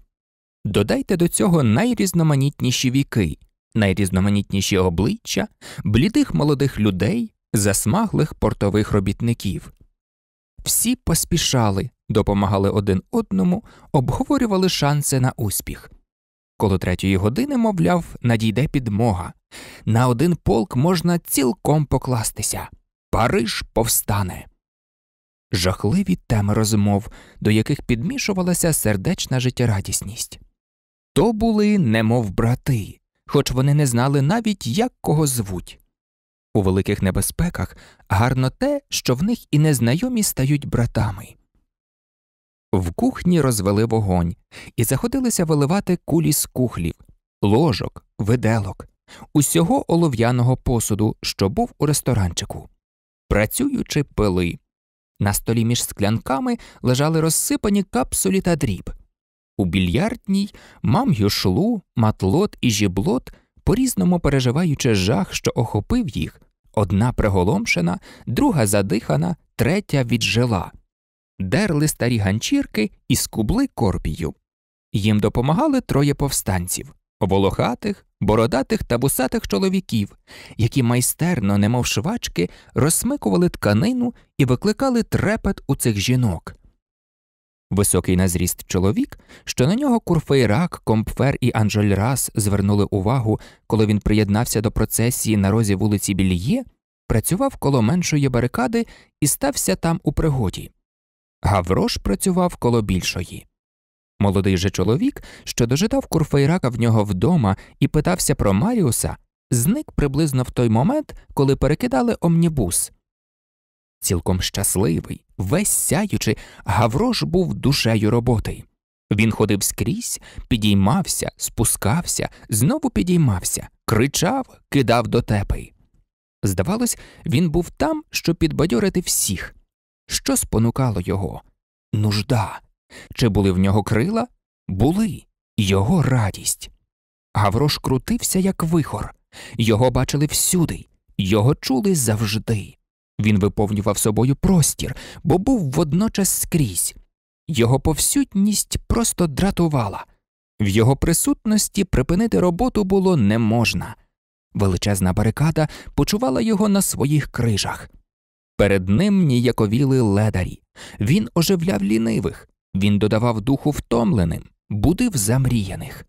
Додайте до цього найрізноманітніші віки, найрізноманітніші обличчя, блідих молодих людей, засмаглих портових робітників. Всі поспішали, допомагали один одному, обговорювали шанси на успіх. Коло третьої години, мовляв, надійде підмога. На один полк можна цілком покластися. Париж повстане. Жахливі теми розмов, до яких підмішувалася сердечна життєрадісність. То були немов брати, хоч вони не знали навіть, як кого звуть у великих небезпеках, гарно те, що в них і незнайомі стають братами. В кухні розвели вогонь і заходилися виливати кулі з кухлів, ложок, виделок, усього олов'яного посуду, що був у ресторанчику. Працюючи, пили. На столі між склянками лежали розсипані капсулі та дріб. У більярдній мам юшлу, матлот і жіблот, по різному переживаючи жах, що охопив їх, одна приголомшена, друга задихана, третя віджила. Дерли старі ганчірки і скубли корпію. Їм допомагали троє повстанців волохатих, бородатих та вусатих чоловіків, які майстерно, немов швачки, розсмикували тканину і викликали трепет у цих жінок. Високий на зріст чоловік, що на нього Курфейрак, Компфер і Анжель Рас звернули увагу, коли він приєднався до процесії на розі вулиці Більє, працював коло меншої барикади і стався там у пригоді. Гаврош працював коло більшої. Молодий же чоловік, що дожидав Курфейрака в нього вдома і питався про Маріуса, зник приблизно в той момент, коли перекидали омнібус. Цілком щасливий, весь сяючи, Гаврош був душею роботи. Він ходив скрізь, підіймався, спускався, знову підіймався, кричав, кидав дотепи. Здавалось, він був там, щоб підбадьорити всіх. Що спонукало його? Нужда. Чи були в нього крила? Були його радість. Гаврош крутився, як вихор. Його бачили всюди, його чули завжди. Він виповнював собою простір, бо був водночас скрізь. Його повсютність просто дратувала. В його присутності припинити роботу було не можна. Величезна барикада почувала його на своїх крижах. Перед ним ніяковіли ледарі. Він оживляв лінивих, він додавав духу втомленим, будив замріяних.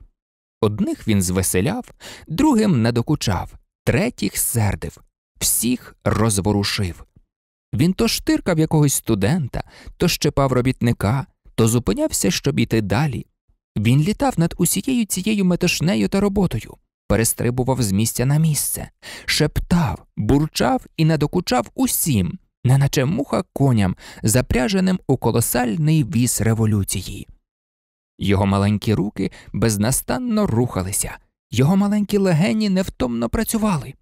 Одних він звеселяв, другим надокучав, третіх сердив, всіх розворушив. Він то штиркав якогось студента, то щепав робітника, то зупинявся, щоб іти далі. Він літав над усією цією метушнею та роботою, перестрибував з місця на місце, шептав, бурчав і надокучав усім, неначе муха коням, запряженим у колосальний віз революції. Його маленькі руки безнастанно рухалися, його маленькі легені невтомно працювали.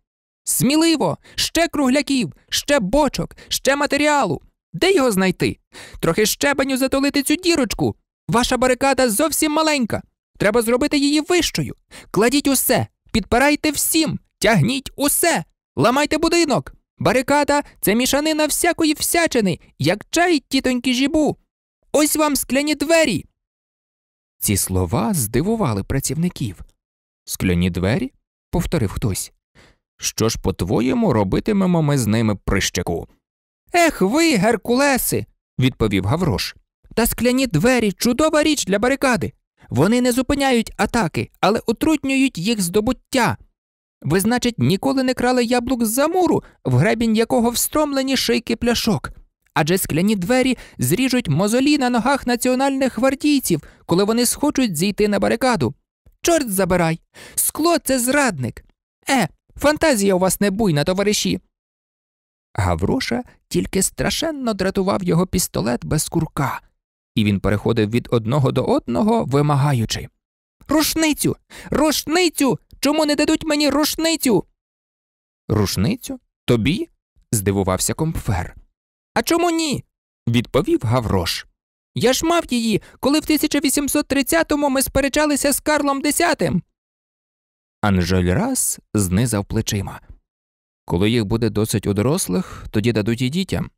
Сміливо, ще кругляків, ще бочок, ще матеріалу. Де його знайти? Трохи щебеню затолити цю дірочку. Ваша барикада зовсім маленька. Треба зробити її вищою. Кладіть усе, підпирайте всім, тягніть усе, ламайте будинок. Барикада це мішанина всякої всячини, як чай тітоньки жібу. Ось вам скляні двері. Ці слова здивували працівників. Скляні двері? повторив хтось. Що ж, по-твоєму, робитимемо ми з ними прищаку? Ех ви, Геркулеси, відповів Гаврош. Та скляні двері чудова річ для барикади. Вони не зупиняють атаки, але утруднюють їх здобуття. Ви, значить, ніколи не крали яблук з за муру, в гребінь якого встромлені шийки пляшок. Адже скляні двері зріжуть мозолі на ногах національних гвардійців, коли вони схочуть зійти на барикаду. Чорт забирай! Скло це зрадник. Е, Фантазія у вас не буйна, товариші. Гавроша тільки страшенно дратував його пістолет без курка, і він переходив від одного до одного, вимагаючи Рушницю! Рушницю! Чому не дадуть мені рушницю? Рушницю? Тобі? здивувався Компфер. А чому ні? відповів Гаврош. Я ж мав її, коли в 1830-му ми сперечалися з Карлом Десятим. Анжель раз знизав плечима. Коли їх буде досить у дорослих, тоді дадуть і дітям.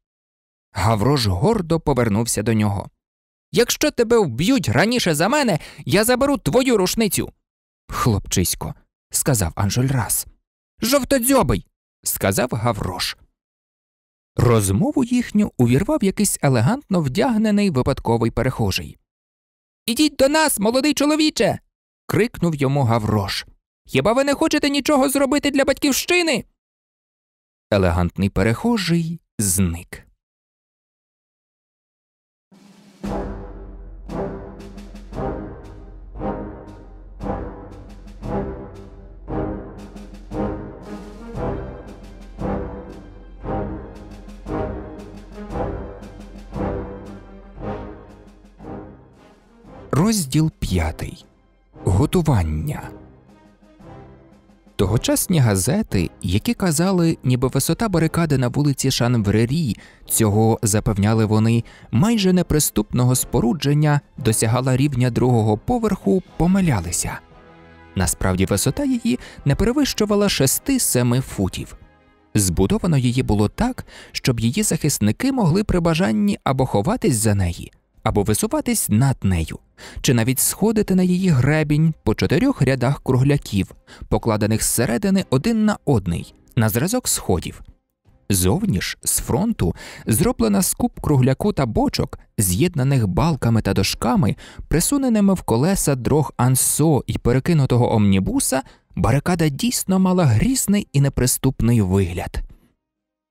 Гаврош гордо повернувся до нього. Якщо тебе вб'ють раніше за мене, я заберу твою рушницю. Хлопчисько, сказав Анжель раз. Жовтодзьобий, сказав Гаврош. Розмову їхню увірвав якийсь елегантно вдягнений випадковий перехожий. Ідіть до нас, молодий чоловіче. крикнув йому Гаврош. Хіба ви не хочете нічого зробити для батьківщини? Елегантний перехожий зник. Розділ п'ятий. Готування. Тогочасні газети, які казали, ніби висота барикади на вулиці Шанврері, цього запевняли вони, майже неприступного спорудження досягала рівня другого поверху, помилялися. Насправді, висота її не перевищувала 6-7 футів. Збудовано її було так, щоб її захисники могли при бажанні або ховатись за неї, або висуватись над нею, чи навіть сходити на її гребінь по чотирьох рядах кругляків, покладених зсередини один на одний, на зразок сходів. Зовні ж з фронту зроблена скуп кругляку та бочок, з'єднаних балками та дошками, присуненими в колеса дрог ансо і перекинутого омнібуса, барикада дійсно мала грізний і неприступний вигляд.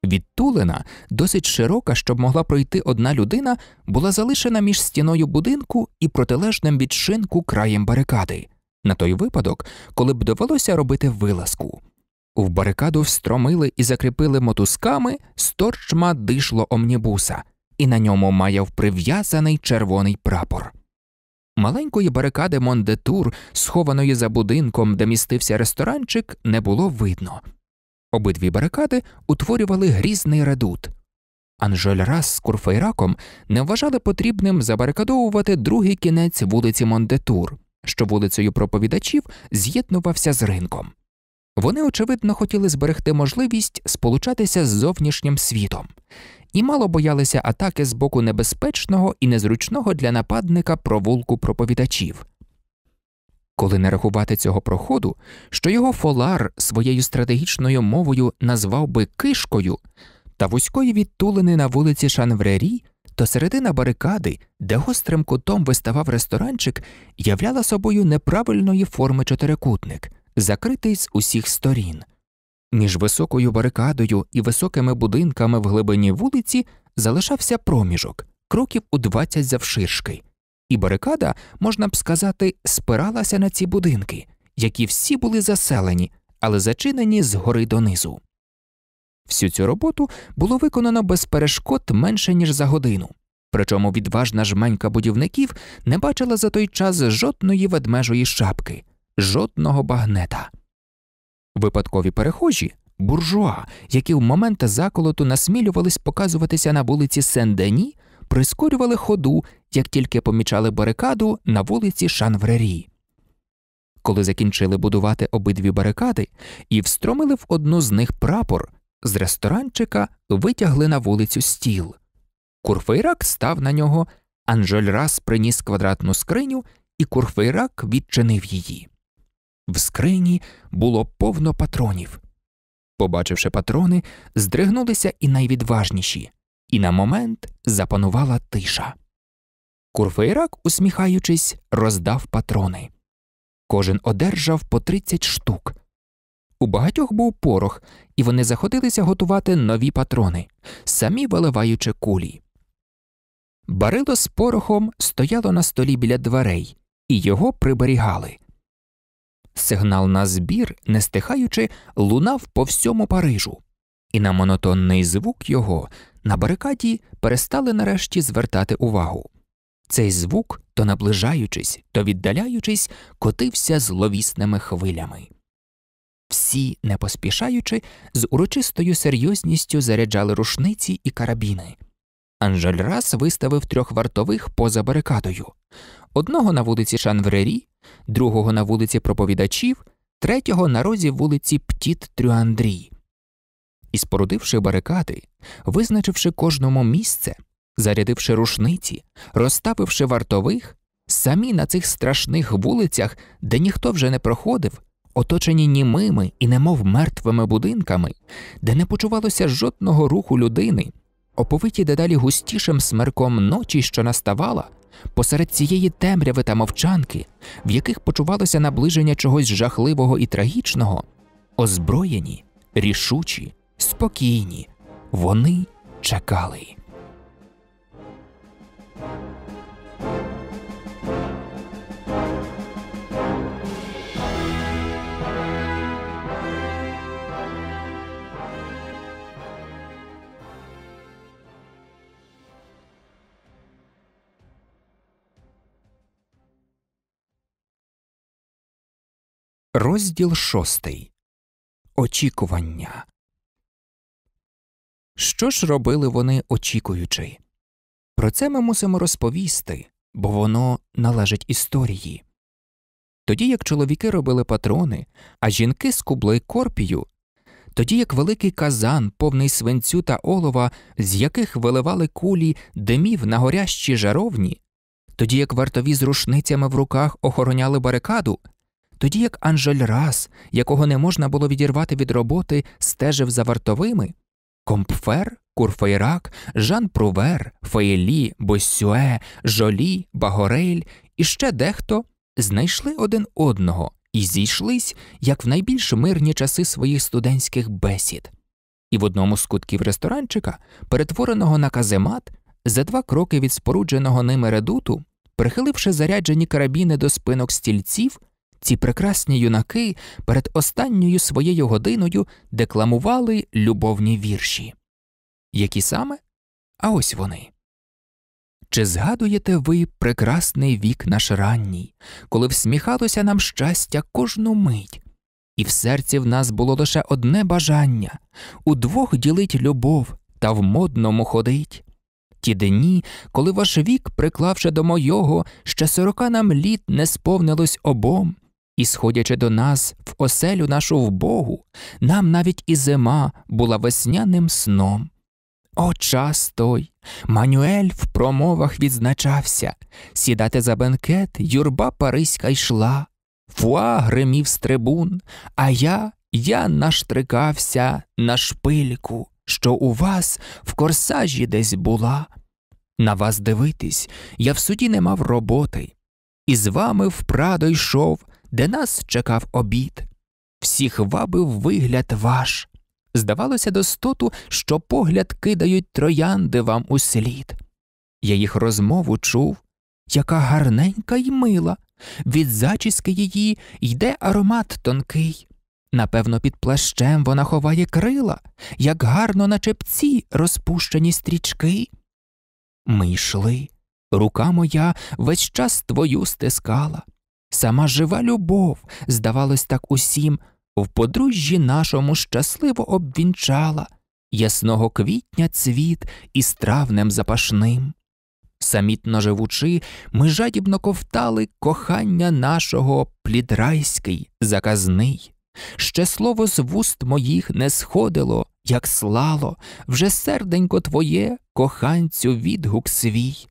Відтулена, досить широка, щоб могла пройти одна людина, була залишена між стіною будинку і протилежним від шинку краєм барикади, на той випадок, коли б довелося робити вилазку. В барикаду встромили і закріпили мотузками сторчма дишло омнібуса, і на ньому маяв прив'язаний червоний прапор. Маленької барикади Мондетур, схованої за будинком, де містився ресторанчик, не було видно. Обидві барикади утворювали грізний редут. Анжель Рас з Курфейраком не вважали потрібним забарикадовувати другий кінець вулиці Мондетур, що вулицею проповідачів з'єднувався з ринком. Вони, очевидно, хотіли зберегти можливість сполучатися з зовнішнім світом і мало боялися атаки з боку небезпечного і незручного для нападника провулку проповідачів коли не рахувати цього проходу, що його фолар своєю стратегічною мовою назвав би кишкою, та вузької відтулини на вулиці Шанврері, то середина барикади, де гострим кутом виставав ресторанчик, являла собою неправильної форми чотирикутник, закритий з усіх сторін. Між високою барикадою і високими будинками в глибині вулиці залишався проміжок, кроків у двадцять завширшки. І барикада, можна б сказати, спиралася на ці будинки, які всі були заселені, але зачинені згори донизу. Всю цю роботу було виконано без перешкод менше ніж за годину. Причому відважна жменька будівників не бачила за той час жодної ведмежої шапки, жодного багнета. Випадкові перехожі буржуа, які в момент заколоту насмілювались показуватися на вулиці Сен-Дені, прискорювали ходу як тільки помічали барикаду на вулиці Шанврері. Коли закінчили будувати обидві барикади і встромили в одну з них прапор, з ресторанчика витягли на вулицю стіл. Курфейрак став на нього, Анжольрас приніс квадратну скриню, і курфейрак відчинив її. В скрині було повно патронів. Побачивши патрони, здригнулися і найвідважніші, і на момент запанувала тиша. Курфейрак, усміхаючись, роздав патрони. Кожен одержав по 30 штук. У багатьох був порох, і вони заходилися готувати нові патрони, самі виливаючи кулі. Барило з порохом стояло на столі біля дверей, і його приберігали. Сигнал на збір, не стихаючи, лунав по всьому Парижу, і на монотонний звук його на барикаді перестали нарешті звертати увагу. Цей звук, то наближаючись, то віддаляючись, котився зловісними хвилями. Всі, не поспішаючи, з урочистою серйозністю заряджали рушниці і карабіни. Анжельрас виставив трьох вартових поза барикадою одного на вулиці Шанврері, другого на вулиці проповідачів, третього на розі вулиці Птіт Трюандрій. І, спорудивши барикади, визначивши кожному місце, Зарядивши рушниці, розставивши вартових, самі на цих страшних вулицях, де ніхто вже не проходив, оточені німими і немов мертвими будинками, де не почувалося жодного руху людини, оповиті дедалі густішим смерком ночі, що наставала, посеред цієї темряви та мовчанки, в яких почувалося наближення чогось жахливого і трагічного, озброєні, рішучі, спокійні, вони чекали. Розділ шостий. Очікування. Що ж робили вони, очікуючи? Про це ми мусимо розповісти, бо воно належить історії. Тоді як чоловіки робили патрони, а жінки скубли корпію, тоді як великий казан, повний свинцю та олова, з яких виливали кулі димів на горящі жаровні, тоді як вартові з рушницями в руках охороняли барикаду тоді як Анжель Рас, якого не можна було відірвати від роботи, стежив за вартовими, Компфер, Курфейрак, Жан Прувер, Феєлі, Босюе, Жолі, Багорель і ще дехто знайшли один одного і зійшлись, як в найбільш мирні часи своїх студентських бесід. І в одному з кутків ресторанчика, перетвореного на каземат, за два кроки від спорудженого ними редуту, прихиливши заряджені карабіни до спинок стільців, ці прекрасні юнаки перед останньою своєю годиною декламували любовні вірші. Які саме? А ось вони. Чи згадуєте ви прекрасний вік наш ранній, коли всміхалося нам щастя кожну мить, і в серці в нас було лише одне бажання удвох ділить любов та в модному ходить? Ті дні, коли ваш вік, приклавши до мойого, ще сорока нам літ не сповнилось обом, і, сходячи до нас в оселю нашу в богу, нам навіть і зима була весняним сном. О, час той! Манюель в промовах відзначався сідати за бенкет, юрба Паризька йшла, фуа гримів з трибун, а я, я наштрикався на шпильку, що у вас в корсажі десь була. На вас дивитись, я в суді не мав роботи. І з вами в прадо йшов де нас чекав обід. Всіх вабив вигляд ваш. Здавалося, достоту, що погляд кидають троянди вам у слід. Я їх розмову чув, яка гарненька й мила. Від зачіски її йде аромат тонкий. Напевно, під плащем вона ховає крила, як гарно на чепці розпущені стрічки. Ми йшли, рука моя весь час твою стискала. Сама жива любов, здавалось, так усім, в подружжі нашому щасливо обвінчала ясного квітня цвіт із травнем запашним. Самітно живучи, ми жадібно ковтали кохання нашого плідрайський, заказний. Ще слово з вуст моїх не сходило, як слало, вже серденько твоє, коханцю, відгук свій.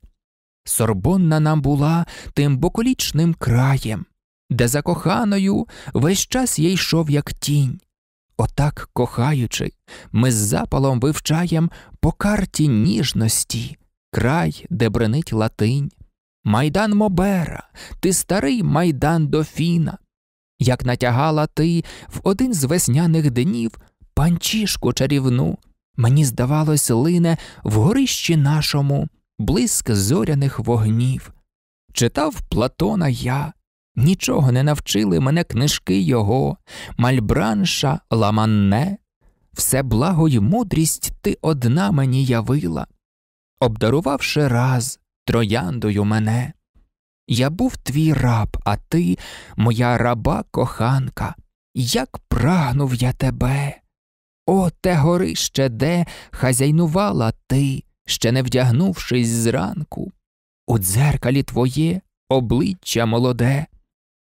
Сорбонна нам була тим боколічним краєм, де за коханою весь час я йшов, як тінь. Отак, кохаючи, ми з запалом вивчаєм по карті ніжності, край, де бренить латинь. Майдан Мобера, ти старий майдан дофіна, як натягала ти в один з весняних днів панчішку чарівну, мені здавалось, лине в горищі нашому блиск зоряних вогнів. Читав Платона я, нічого не навчили мене книжки його, мальбранша ламанне, все благо й мудрість ти одна мені явила, обдарувавши раз трояндою мене. Я був твій раб, а ти, моя раба коханка, як прагнув я тебе. О, те горище, де хазяйнувала ти, ще не вдягнувшись зранку, у дзеркалі твоє обличчя молоде.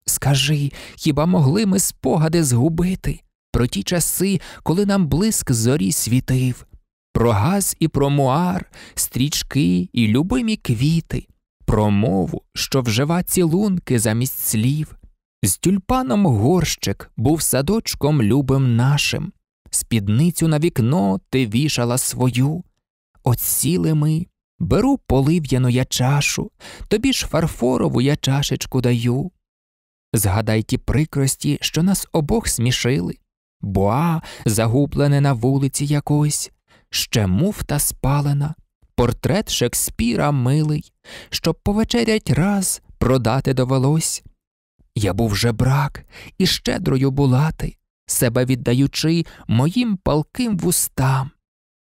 Скажи, хіба могли ми спогади згубити про ті часи, коли нам блиск зорі світив, про газ і про муар, стрічки і любимі квіти, про мову, що вжива цілунки замість слів. З тюльпаном горщик був садочком любим нашим, спідницю на вікно ти вішала свою, От ми, беру полив'яну я чашу, тобі ж фарфорову я чашечку даю. Згадай ті прикрості, що нас обох смішили, боа, загублене на вулиці якось, ще муфта спалена, портрет Шекспіра милий, щоб повечерять раз продати довелось. Я був жебрак і щедрою була ти, себе віддаючи моїм палким вустам.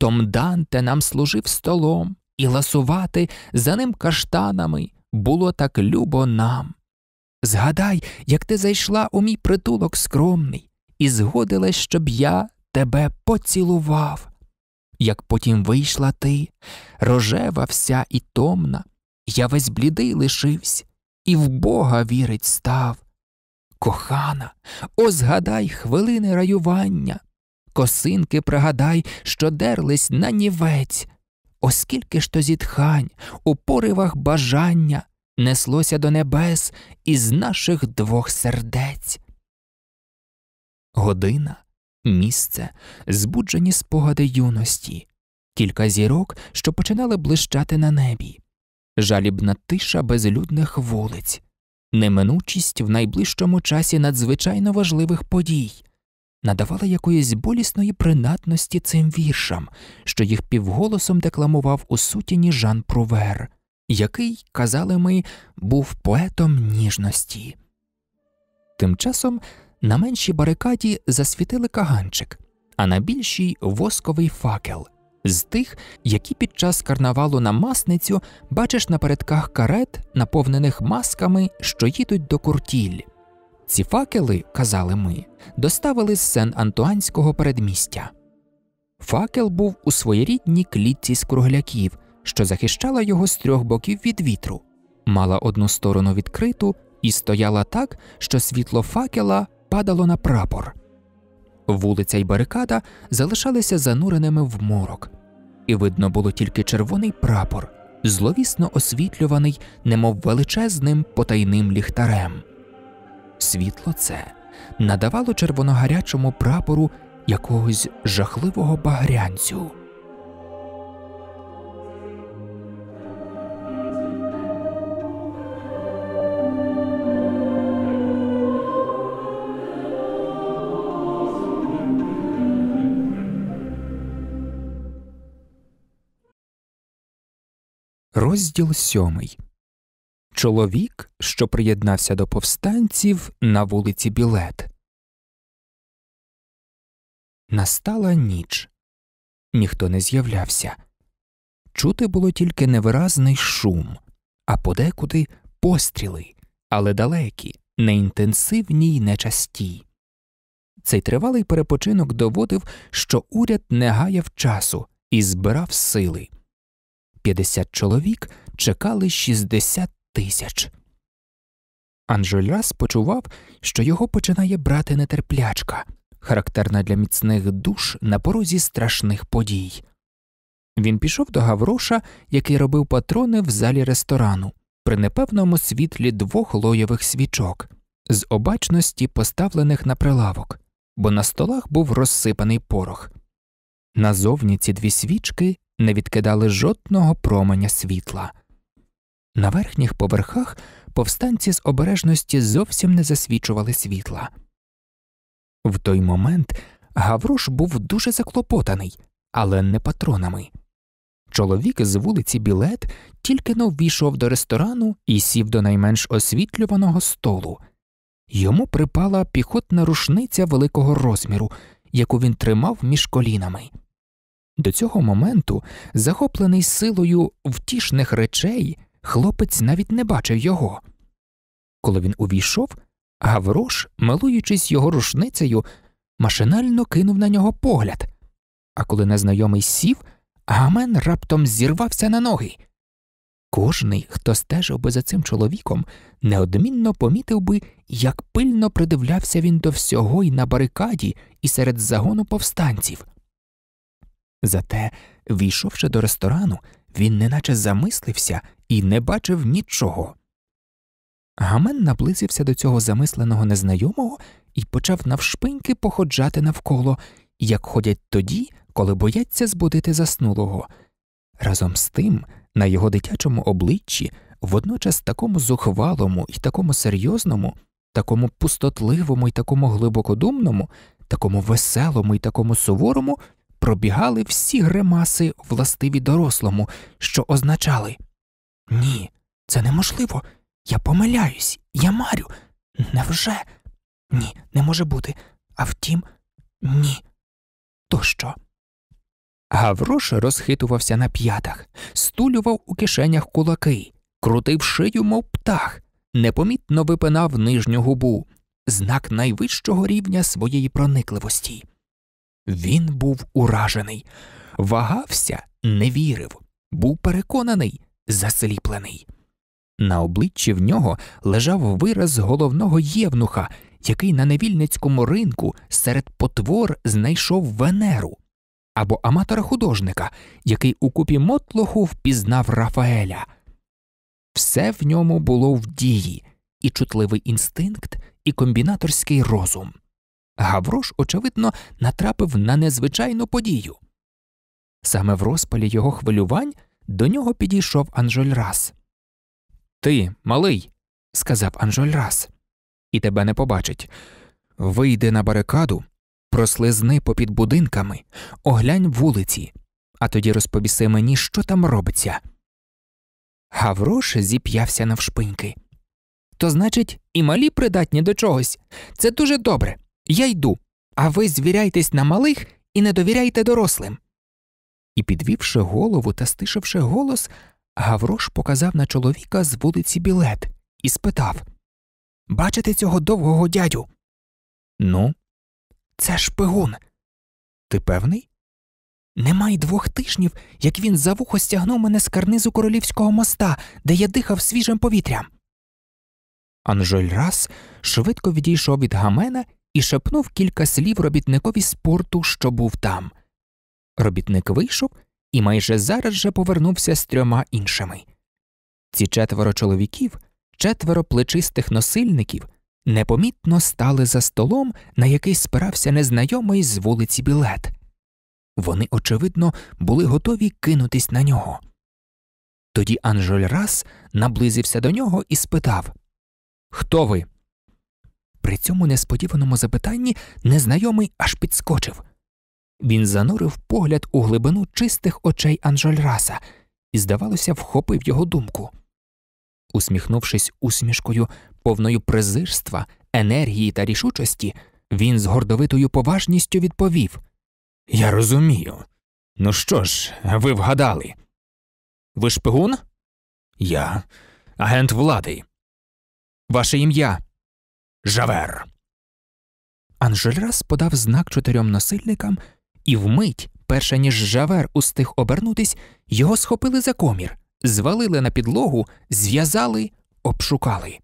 Том Данте нам служив столом, і ласувати за ним каштанами було так любо нам. Згадай, як ти зайшла у мій притулок скромний, і згодилась, щоб я тебе поцілував. Як потім вийшла ти, рожева вся і томна, я весь блідий лишився, і в Бога вірить став. Кохана, о, згадай хвилини раювання, косинки, пригадай, що дерлись на нівець. Оскільки ж то зітхань у поривах бажання неслося до небес із наших двох сердець. Година, місце, збуджені спогади юності, кілька зірок, що починали блищати на небі, жалібна тиша безлюдних вулиць, неминучість в найближчому часі надзвичайно важливих подій надавала якоїсь болісної принадності цим віршам, що їх півголосом декламував у сутіні Жан Прувер, який, казали ми, був поетом ніжності. Тим часом на меншій барикаді засвітили каганчик, а на більшій восковий факел. З тих, які під час карнавалу на масницю бачиш на передках карет, наповнених масками, що їдуть до куртіль. Ці факели, казали ми, доставили з Сен-Антуанського передмістя. Факел був у своєрідній клітці з кругляків, що захищала його з трьох боків від вітру, мала одну сторону відкриту і стояла так, що світло факела падало на прапор. Вулиця й барикада залишалися зануреними в морок, і видно було тільки червоний прапор, зловісно освітлюваний, немов величезним потайним ліхтарем. Світло це надавало червоногарячому прапору якогось жахливого багрянцю. Розділ сьомий чоловік, що приєднався до повстанців на вулиці Білет. Настала ніч. Ніхто не з'являвся. Чути було тільки невиразний шум, а подекуди постріли, але далекі, неінтенсивні й нечасті. Цей тривалий перепочинок доводив, що уряд не гаяв часу і збирав сили. 50 чоловік чекали 60 тисяч. Анжеляс почував, що його починає брати нетерплячка, характерна для міцних душ на порозі страшних подій. Він пішов до Гавроша, який робив патрони в залі ресторану, при непевному світлі двох лоєвих свічок, з обачності поставлених на прилавок, бо на столах був розсипаний порох. Назовні ці дві свічки не відкидали жодного променя світла. На верхніх поверхах повстанці з обережності зовсім не засвічували світла. В той момент Гаврош був дуже заклопотаний, але не патронами. Чоловік з вулиці Білет тільки но ввійшов до ресторану і сів до найменш освітлюваного столу. Йому припала піхотна рушниця великого розміру, яку він тримав між колінами. До цього моменту, захоплений силою втішних речей, хлопець навіть не бачив його. Коли він увійшов, Гаврош, милуючись його рушницею, машинально кинув на нього погляд. А коли незнайомий сів, гамен раптом зірвався на ноги. Кожний, хто стежив би за цим чоловіком, неодмінно помітив би, як пильно придивлявся він до всього і на барикаді, і серед загону повстанців. Зате, війшовши до ресторану, він неначе замислився і не бачив нічого. Гамен наблизився до цього замисленого незнайомого і почав навшпиньки походжати навколо, як ходять тоді, коли бояться збудити заснулого. Разом з тим, на його дитячому обличчі, водночас такому зухвалому і такому серйозному, такому пустотливому і такому глибокодумному, такому веселому і такому суворому пробігали всі гримаси, властиві дорослому, що означали. Ні, це неможливо. Я помиляюсь, я марю. Невже? Ні, не може бути. А втім, ні. То що? Гаврош розхитувався на п'ятах, стулював у кишенях кулаки, крутив шию, мов птах, непомітно випинав нижню губу, знак найвищого рівня своєї проникливості. Він був уражений, вагався, не вірив, був переконаний, засліплений. На обличчі в нього лежав вираз головного євнуха, який на невільницькому ринку серед потвор знайшов Венеру, або аматора художника, який у купі мотлоху впізнав Рафаеля. Все в ньому було в дії, і чутливий інстинкт, і комбінаторський розум. Гаврош, очевидно, натрапив на незвичайну подію. Саме в розпалі його хвилювань до нього підійшов Анжольрас. Ти, малий, сказав Анжольрас, і тебе не побачить. Вийди на барикаду, прослизни попід будинками, оглянь вулиці, а тоді розповіси мені, що там робиться. Гаврош зіп'явся навшпиньки. То, значить, і малі придатні до чогось. Це дуже добре. Я йду. А ви звіряйтесь на малих і не довіряйте дорослим і, підвівши голову та стишивши голос, Гаврош показав на чоловіка з вулиці Білет і спитав Бачите цього довгого дядю? Ну, це шпигун. Ти певний? Нема й двох тижнів, як він за вухо стягнув мене з карнизу королівського моста, де я дихав свіжим повітрям. Анжель раз швидко відійшов від гамена і шепнув кілька слів робітникові спорту, що був там. Робітник вийшов і майже зараз же повернувся з трьома іншими. Ці четверо чоловіків, четверо плечистих носильників, непомітно стали за столом, на який спирався незнайомий з вулиці Білет. Вони, очевидно, були готові кинутись на нього. Тоді Анжоль раз наблизився до нього і спитав Хто ви? При цьому несподіваному запитанні незнайомий аж підскочив. Він занурив погляд у глибину чистих очей Анжольраса і, здавалося, вхопив його думку. Усміхнувшись усмішкою, повною презирства, енергії та рішучості, він з гордовитою поважністю відповів Я розумію. Ну що ж, ви вгадали? Ви шпигун? Я агент влади. Ваше ім'я Жавер. Анжельрас подав знак чотирьом насильникам, і вмить, перша ніж жавер устиг обернутись, його схопили за комір, звалили на підлогу, зв'язали, обшукали.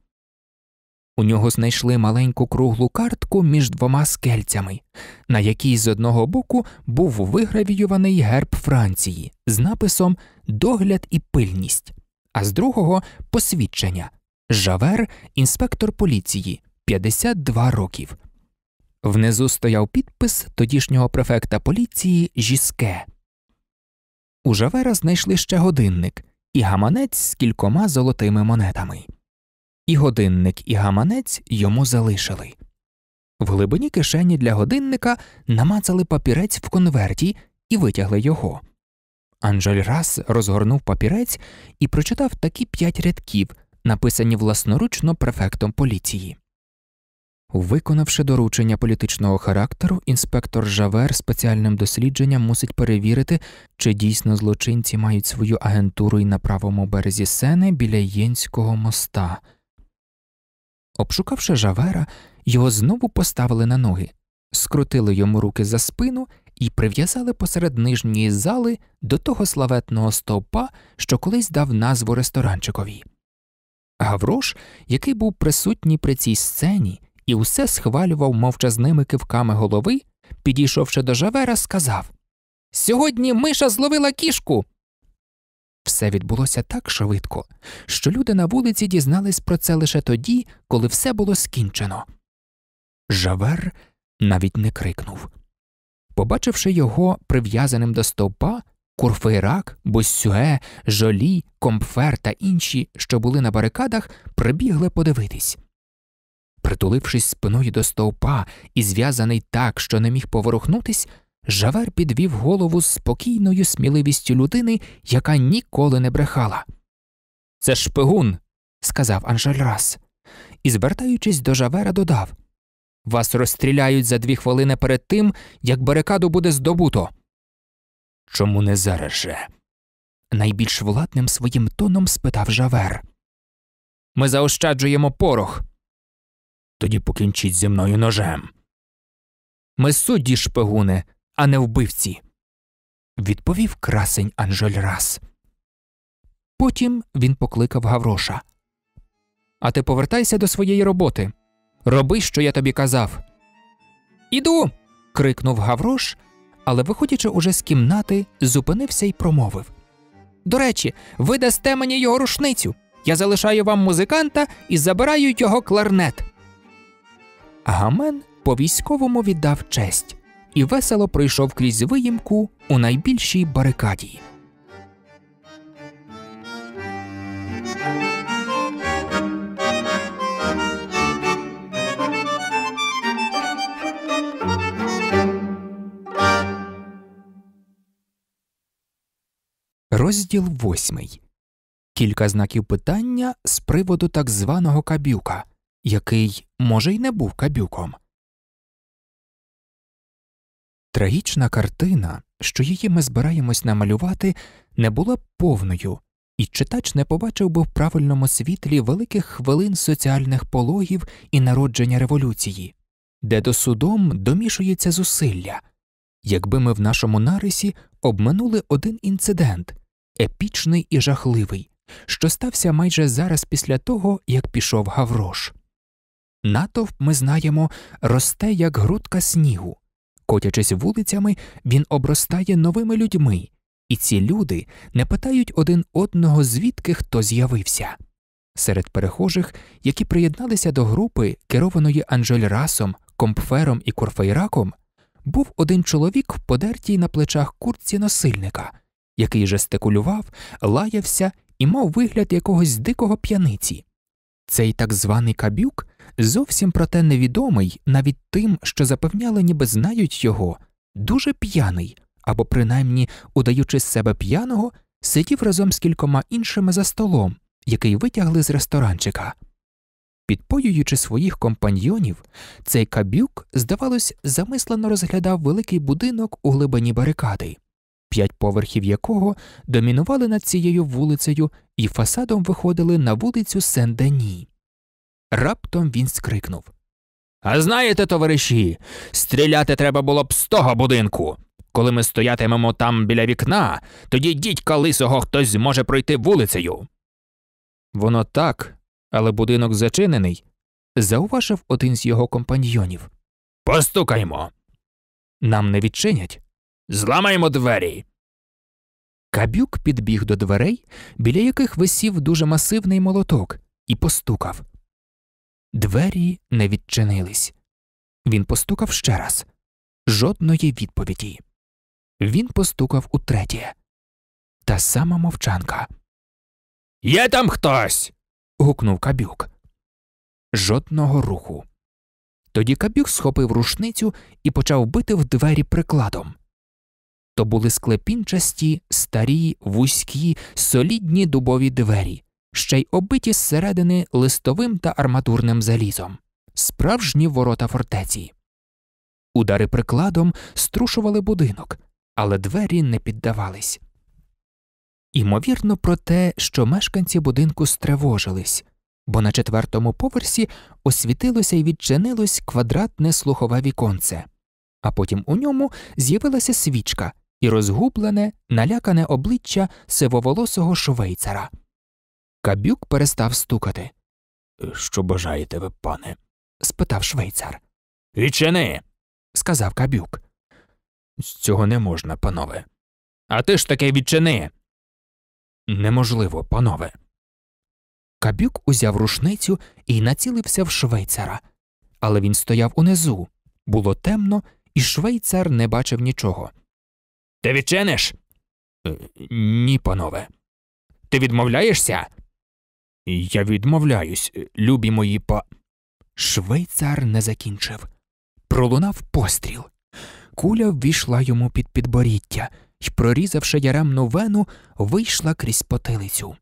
У нього знайшли маленьку круглу картку між двома скельцями, на якій з одного боку був вигравіюваний герб Франції з написом Догляд і пильність, а з другого посвідчення Жавер, інспектор поліції 52 років. Внизу стояв підпис тодішнього префекта поліції Жіске. У Жавера знайшли ще годинник і гаманець з кількома золотими монетами. І годинник і гаманець йому залишили. В глибині кишені для годинника намацали папірець в конверті і витягли його. Анжель раз розгорнув папірець і прочитав такі п'ять рядків, написані власноручно префектом поліції. Виконавши доручення політичного характеру, інспектор Жавер спеціальним дослідженням мусить перевірити, чи дійсно злочинці мають свою агентуру і на правому березі сени біля Єнського моста. Обшукавши Жавера, його знову поставили на ноги, скрутили йому руки за спину і прив'язали посеред нижньої зали до того славетного стовпа, що колись дав назву ресторанчикові. Гаврош, який був присутній при цій сцені, і усе схвалював мовчазними кивками голови, підійшовши до Жавера, сказав Сьогодні миша зловила кішку. Все відбулося так швидко, що люди на вулиці дізнались про це лише тоді, коли все було скінчено. Жавер навіть не крикнув. Побачивши його прив'язаним до стовпа, Курфейрак, Боссюе, Жолі, Комфер та інші, що були на барикадах, прибігли подивитись. Притулившись спиною до стовпа і зв'язаний так, що не міг поворухнутись, Жавер підвів голову з спокійною сміливістю людини, яка ніколи не брехала. Це шпигун, сказав Анжельрас. І, звертаючись до Жавера, додав Вас розстріляють за дві хвилини перед тим, як барикаду буде здобуто. Чому не зараз же? найбільш владним своїм тоном спитав Жавер. Ми заощаджуємо порох. Тоді покінчіть зі мною ножем. Ми судді шпигуни, а не вбивці, відповів красень Анжольрас. Потім він покликав Гавроша. А ти повертайся до своєї роботи. Роби, що я тобі казав. Іду. крикнув Гаврош, але, виходячи уже з кімнати, зупинився й промовив. До речі, ви дасте мені його рушницю. Я залишаю вам музиканта і забираю його кларнет. Гамен по військовому віддав честь і весело пройшов крізь виїмку у найбільшій барикаді. Розділ восьмий. Кілька знаків питання з приводу так званого кабюка який, може, й не був кабюком. Трагічна картина, що її ми збираємось намалювати, не була б повною, і читач не побачив би в правильному світлі великих хвилин соціальних пологів і народження революції, де до судом домішується зусилля, якби ми в нашому нарисі обминули один інцидент епічний і жахливий, що стався майже зараз після того, як пішов Гаврош. Натовп, ми знаємо, росте як грудка снігу. Котячись вулицями, він обростає новими людьми, і ці люди не питають один одного, звідки хто з'явився. Серед перехожих, які приєдналися до групи, керованої Анжель Расом, Компфером і Курфейраком, був один чоловік подертій на плечах курці насильника, який жестикулював, лаявся і мав вигляд якогось дикого п'яниці. Цей так званий кабюк Зовсім проте невідомий, навіть тим, що запевняли, ніби знають його, дуже п'яний або, принаймні, удаючи з себе п'яного, сидів разом з кількома іншими за столом, який витягли з ресторанчика. Підпоюючи своїх компаньйонів, цей кабюк, здавалось, замислено розглядав великий будинок у глибині барикади, п'ять поверхів якого домінували над цією вулицею і фасадом виходили на вулицю Сен-Дені. Раптом він скрикнув. А знаєте, товариші, стріляти треба було б з того будинку. Коли ми стоятимемо там біля вікна, тоді дідька лисого хтось зможе пройти вулицею. Воно так, але будинок зачинений, зауважив один з його компаньйонів. Постукаймо. Нам не відчинять. Зламаємо двері. Кабюк підбіг до дверей, біля яких висів дуже масивний молоток, і постукав. Двері не відчинились. Він постукав ще раз жодної відповіді. Він постукав утретє. Та сама мовчанка. Є там хтось. гукнув кабюк. Жодного руху. Тоді кабюк схопив рушницю і почав бити в двері прикладом. То були склепінчасті, старі, вузькі, солідні дубові двері, ще й оббиті зсередини листовим та арматурним залізом, справжні ворота фортеці. Удари прикладом струшували будинок, але двері не піддавались. Імовірно, про те, що мешканці будинку стривожились, бо на четвертому поверсі освітилося і відчинилось квадратне слухове віконце, а потім у ньому з'явилася свічка і розгублене, налякане обличчя сивоволосого швейцара. Кабюк перестав стукати. Що бажаєте ви, пане? спитав швейцар. Відчини. сказав кабюк. З цього не можна, панове. А ти ж таки відчини. Неможливо, панове. Кабюк узяв рушницю і націлився в швейцара. Але він стояв унизу. Було темно, і швейцар не бачив нічого. Ти відчиниш? Е, ні, панове. Ти відмовляєшся? Я відмовляюсь, е, любі мої па. Швейцар не закінчив. Пролунав постріл. Куля ввійшла йому під підборіття і, прорізавши яремну вену, вийшла крізь потилицю.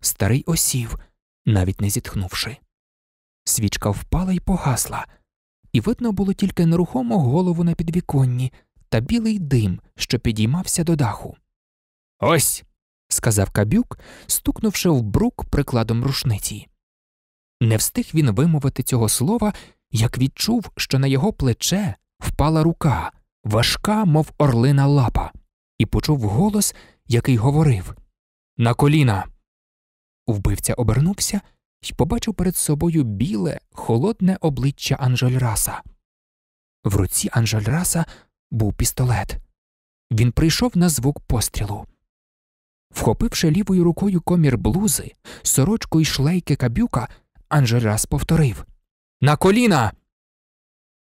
Старий осів, навіть не зітхнувши. Свічка впала і погасла, і видно було тільки нерухомо голову на підвіконні та білий дим, що підіймався до даху. Ось сказав кабюк, стукнувши в брук прикладом рушниці. Не встиг він вимовити цього слова, як відчув, що на його плече впала рука, важка, мов орлина лапа, і почув голос, який говорив На коліна. Вбивця обернувся і побачив перед собою біле, холодне обличчя Анжельраса. В руці Анжельраса був пістолет. Він прийшов на звук пострілу. Вхопивши лівою рукою комір блузи, сорочку і шлейки кабюка, Анжерас повторив На коліна.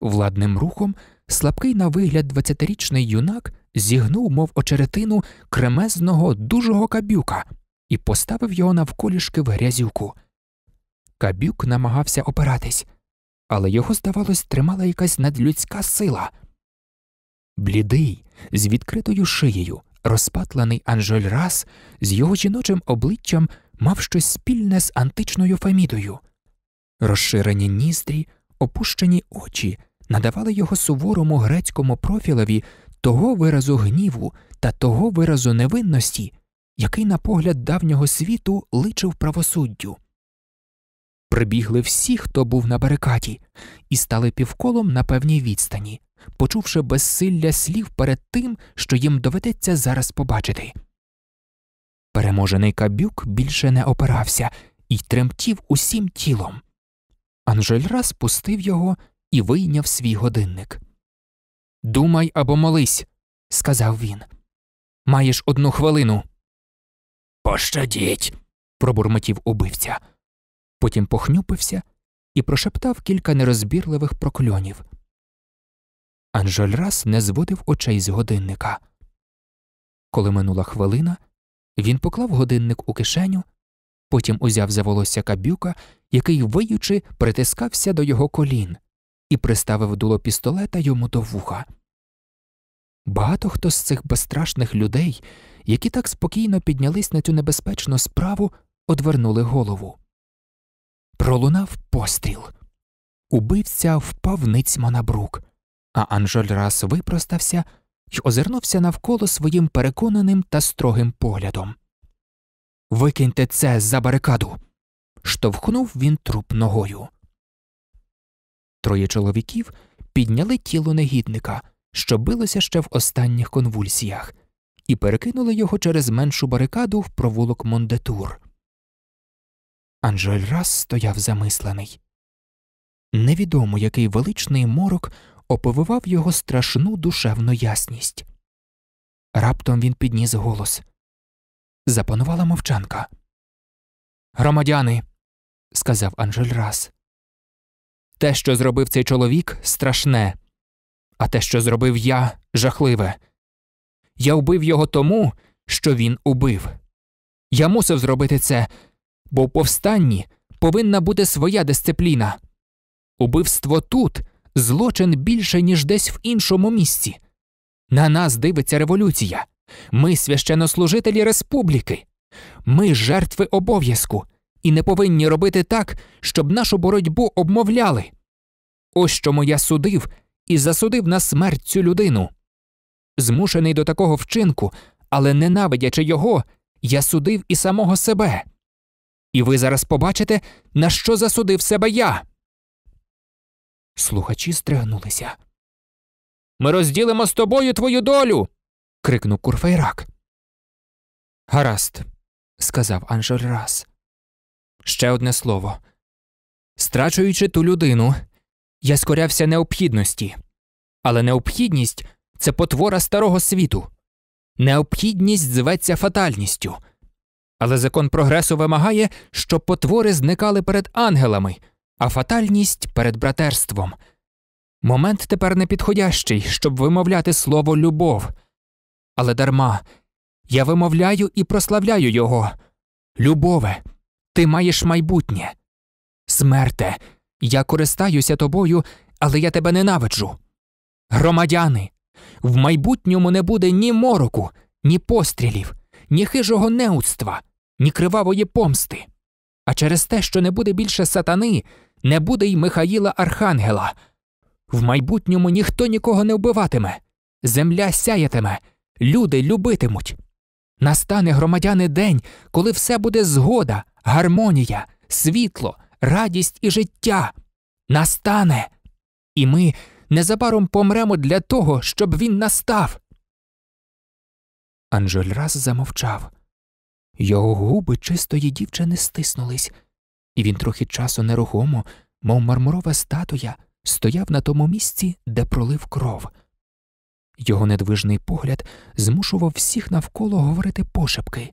Владним рухом слабкий на вигляд двадцятирічний юнак зігнув, мов очеретину, кремезного дужого кабюка і поставив його навколішки в грязюку. Кабюк намагався опиратись, але його, здавалось, тримала якась надлюдська сила. Блідий, з відкритою шиєю. Розпатлений Анжель Рас з його жіночим обличчям мав щось спільне з античною Фемідою. Розширені ніздрі, опущені очі надавали його суворому грецькому профілові того виразу гніву та того виразу невинності, який, на погляд давнього світу, личив правосуддю. Прибігли всі, хто був на барикаді, і стали півколом на певній відстані почувши безсилля слів перед тим, що їм доведеться зараз побачити. Переможений кабюк більше не опирався і тремтів усім тілом. Анжельра спустив його і вийняв свій годинник. Думай або молись, сказав він. Маєш одну хвилину. Пощадіть. пробурмотів убивця. Потім похнюпився і прошептав кілька нерозбірливих прокльонів. Анжольрас не зводив очей з годинника. Коли минула хвилина, він поклав годинник у кишеню, потім узяв за волосся кабюка, який, виючи, притискався до його колін, і приставив дуло пістолета йому до вуха. Багато хто з цих безстрашних людей, які так спокійно піднялись на цю небезпечну справу, одвернули голову. Пролунав постріл. Убивця впав ницьмо на брук. А Анжоль раз випростався і озирнувся навколо своїм переконаним та строгим поглядом. Викиньте це за барикаду. штовхнув він труп ногою. Троє чоловіків підняли тіло негідника, що билося ще в останніх конвульсіях, і перекинули його через меншу барикаду в провулок Мондетур. Анжель раз стояв замислений. Невідомо, який величний морок оповивав його страшну душевну ясність. Раптом він підніс голос. Запанувала мовчанка. Громадяни, сказав Анжель Рас. Те, що зробив цей чоловік, страшне, а те, що зробив я, жахливе. Я вбив його тому, що він убив. Я мусив зробити це, бо в повстанні повинна бути своя дисципліна. Убивство тут злочин більше, ніж десь в іншому місці. На нас дивиться революція. Ми священнослужителі республіки. Ми жертви обов'язку і не повинні робити так, щоб нашу боротьбу обмовляли. Ось чому я судив і засудив на смерть цю людину. Змушений до такого вчинку, але ненавидячи його, я судив і самого себе. І ви зараз побачите, на що засудив себе я. Слухачі стригнулися. Ми розділимо з тобою твою долю. крикнув Курфейрак. Гаразд, сказав Анжель раз. Ще одне слово. Страчуючи ту людину, я скорявся необхідності. Але необхідність це потвора старого світу. Необхідність зветься фатальністю. Але закон прогресу вимагає, щоб потвори зникали перед ангелами, а фатальність перед братерством. Момент тепер непідходящий, щоб вимовляти слово любов. Але дарма я вимовляю і прославляю його. Любове, ти маєш майбутнє. Смерте, я користаюся тобою, але я тебе ненавиджу. Громадяни, в майбутньому не буде ні мороку, ні пострілів, ні хижого неудства, ні кривавої помсти. А через те, що не буде більше сатани, не буде й Михаїла Архангела. В майбутньому ніхто нікого не вбиватиме, земля сяятиме, люди любитимуть. Настане громадяни день, коли все буде згода, гармонія, світло, радість і життя. Настане. І ми незабаром помремо для того, щоб він настав. раз замовчав. Його губи чистої дівчини стиснулись і він трохи часу нерухомо, мов мармурова статуя, стояв на тому місці, де пролив кров. Його недвижний погляд змушував всіх навколо говорити пошепки.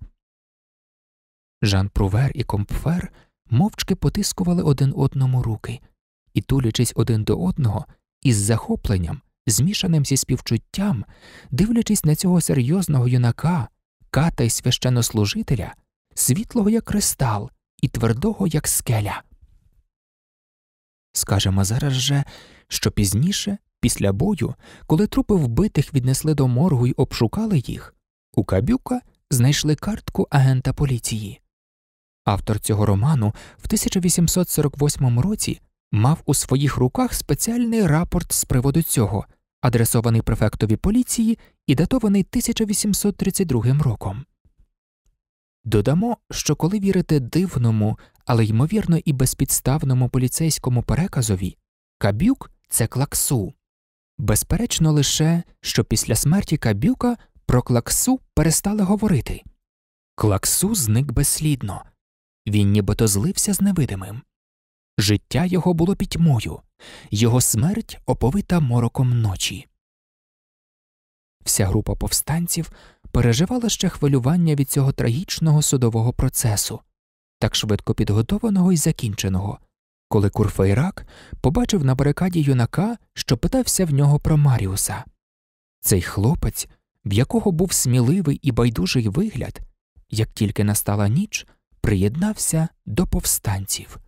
Жан Прувер і Компфер мовчки потискували один одному руки і, тулячись один до одного, із захопленням, змішаним зі співчуттям, дивлячись на цього серйозного юнака, ката й священнослужителя, світлого як кристал, і твердого, як скеля. Скажемо зараз же, що пізніше, після бою, коли трупи вбитих віднесли до моргу й обшукали їх, у кабюка знайшли картку агента поліції. Автор цього роману в 1848 році мав у своїх руках спеціальний рапорт з приводу цього, адресований префектові поліції і датований 1832 роком. Додамо, що коли вірите дивному, але ймовірно і безпідставному поліцейському переказові, кабюк це клаксу. Безперечно, лише що після смерті кабюка про клаксу перестали говорити. Клаксу зник безслідно, він нібито злився з невидимим. Життя його було пітьмою, його смерть оповита мороком ночі. Вся група повстанців переживала ще хвилювання від цього трагічного судового процесу, так швидко підготованого і закінченого, коли Курфейрак побачив на барикаді юнака, що питався в нього про Маріуса. Цей хлопець, в якого був сміливий і байдужий вигляд, як тільки настала ніч, приєднався до повстанців.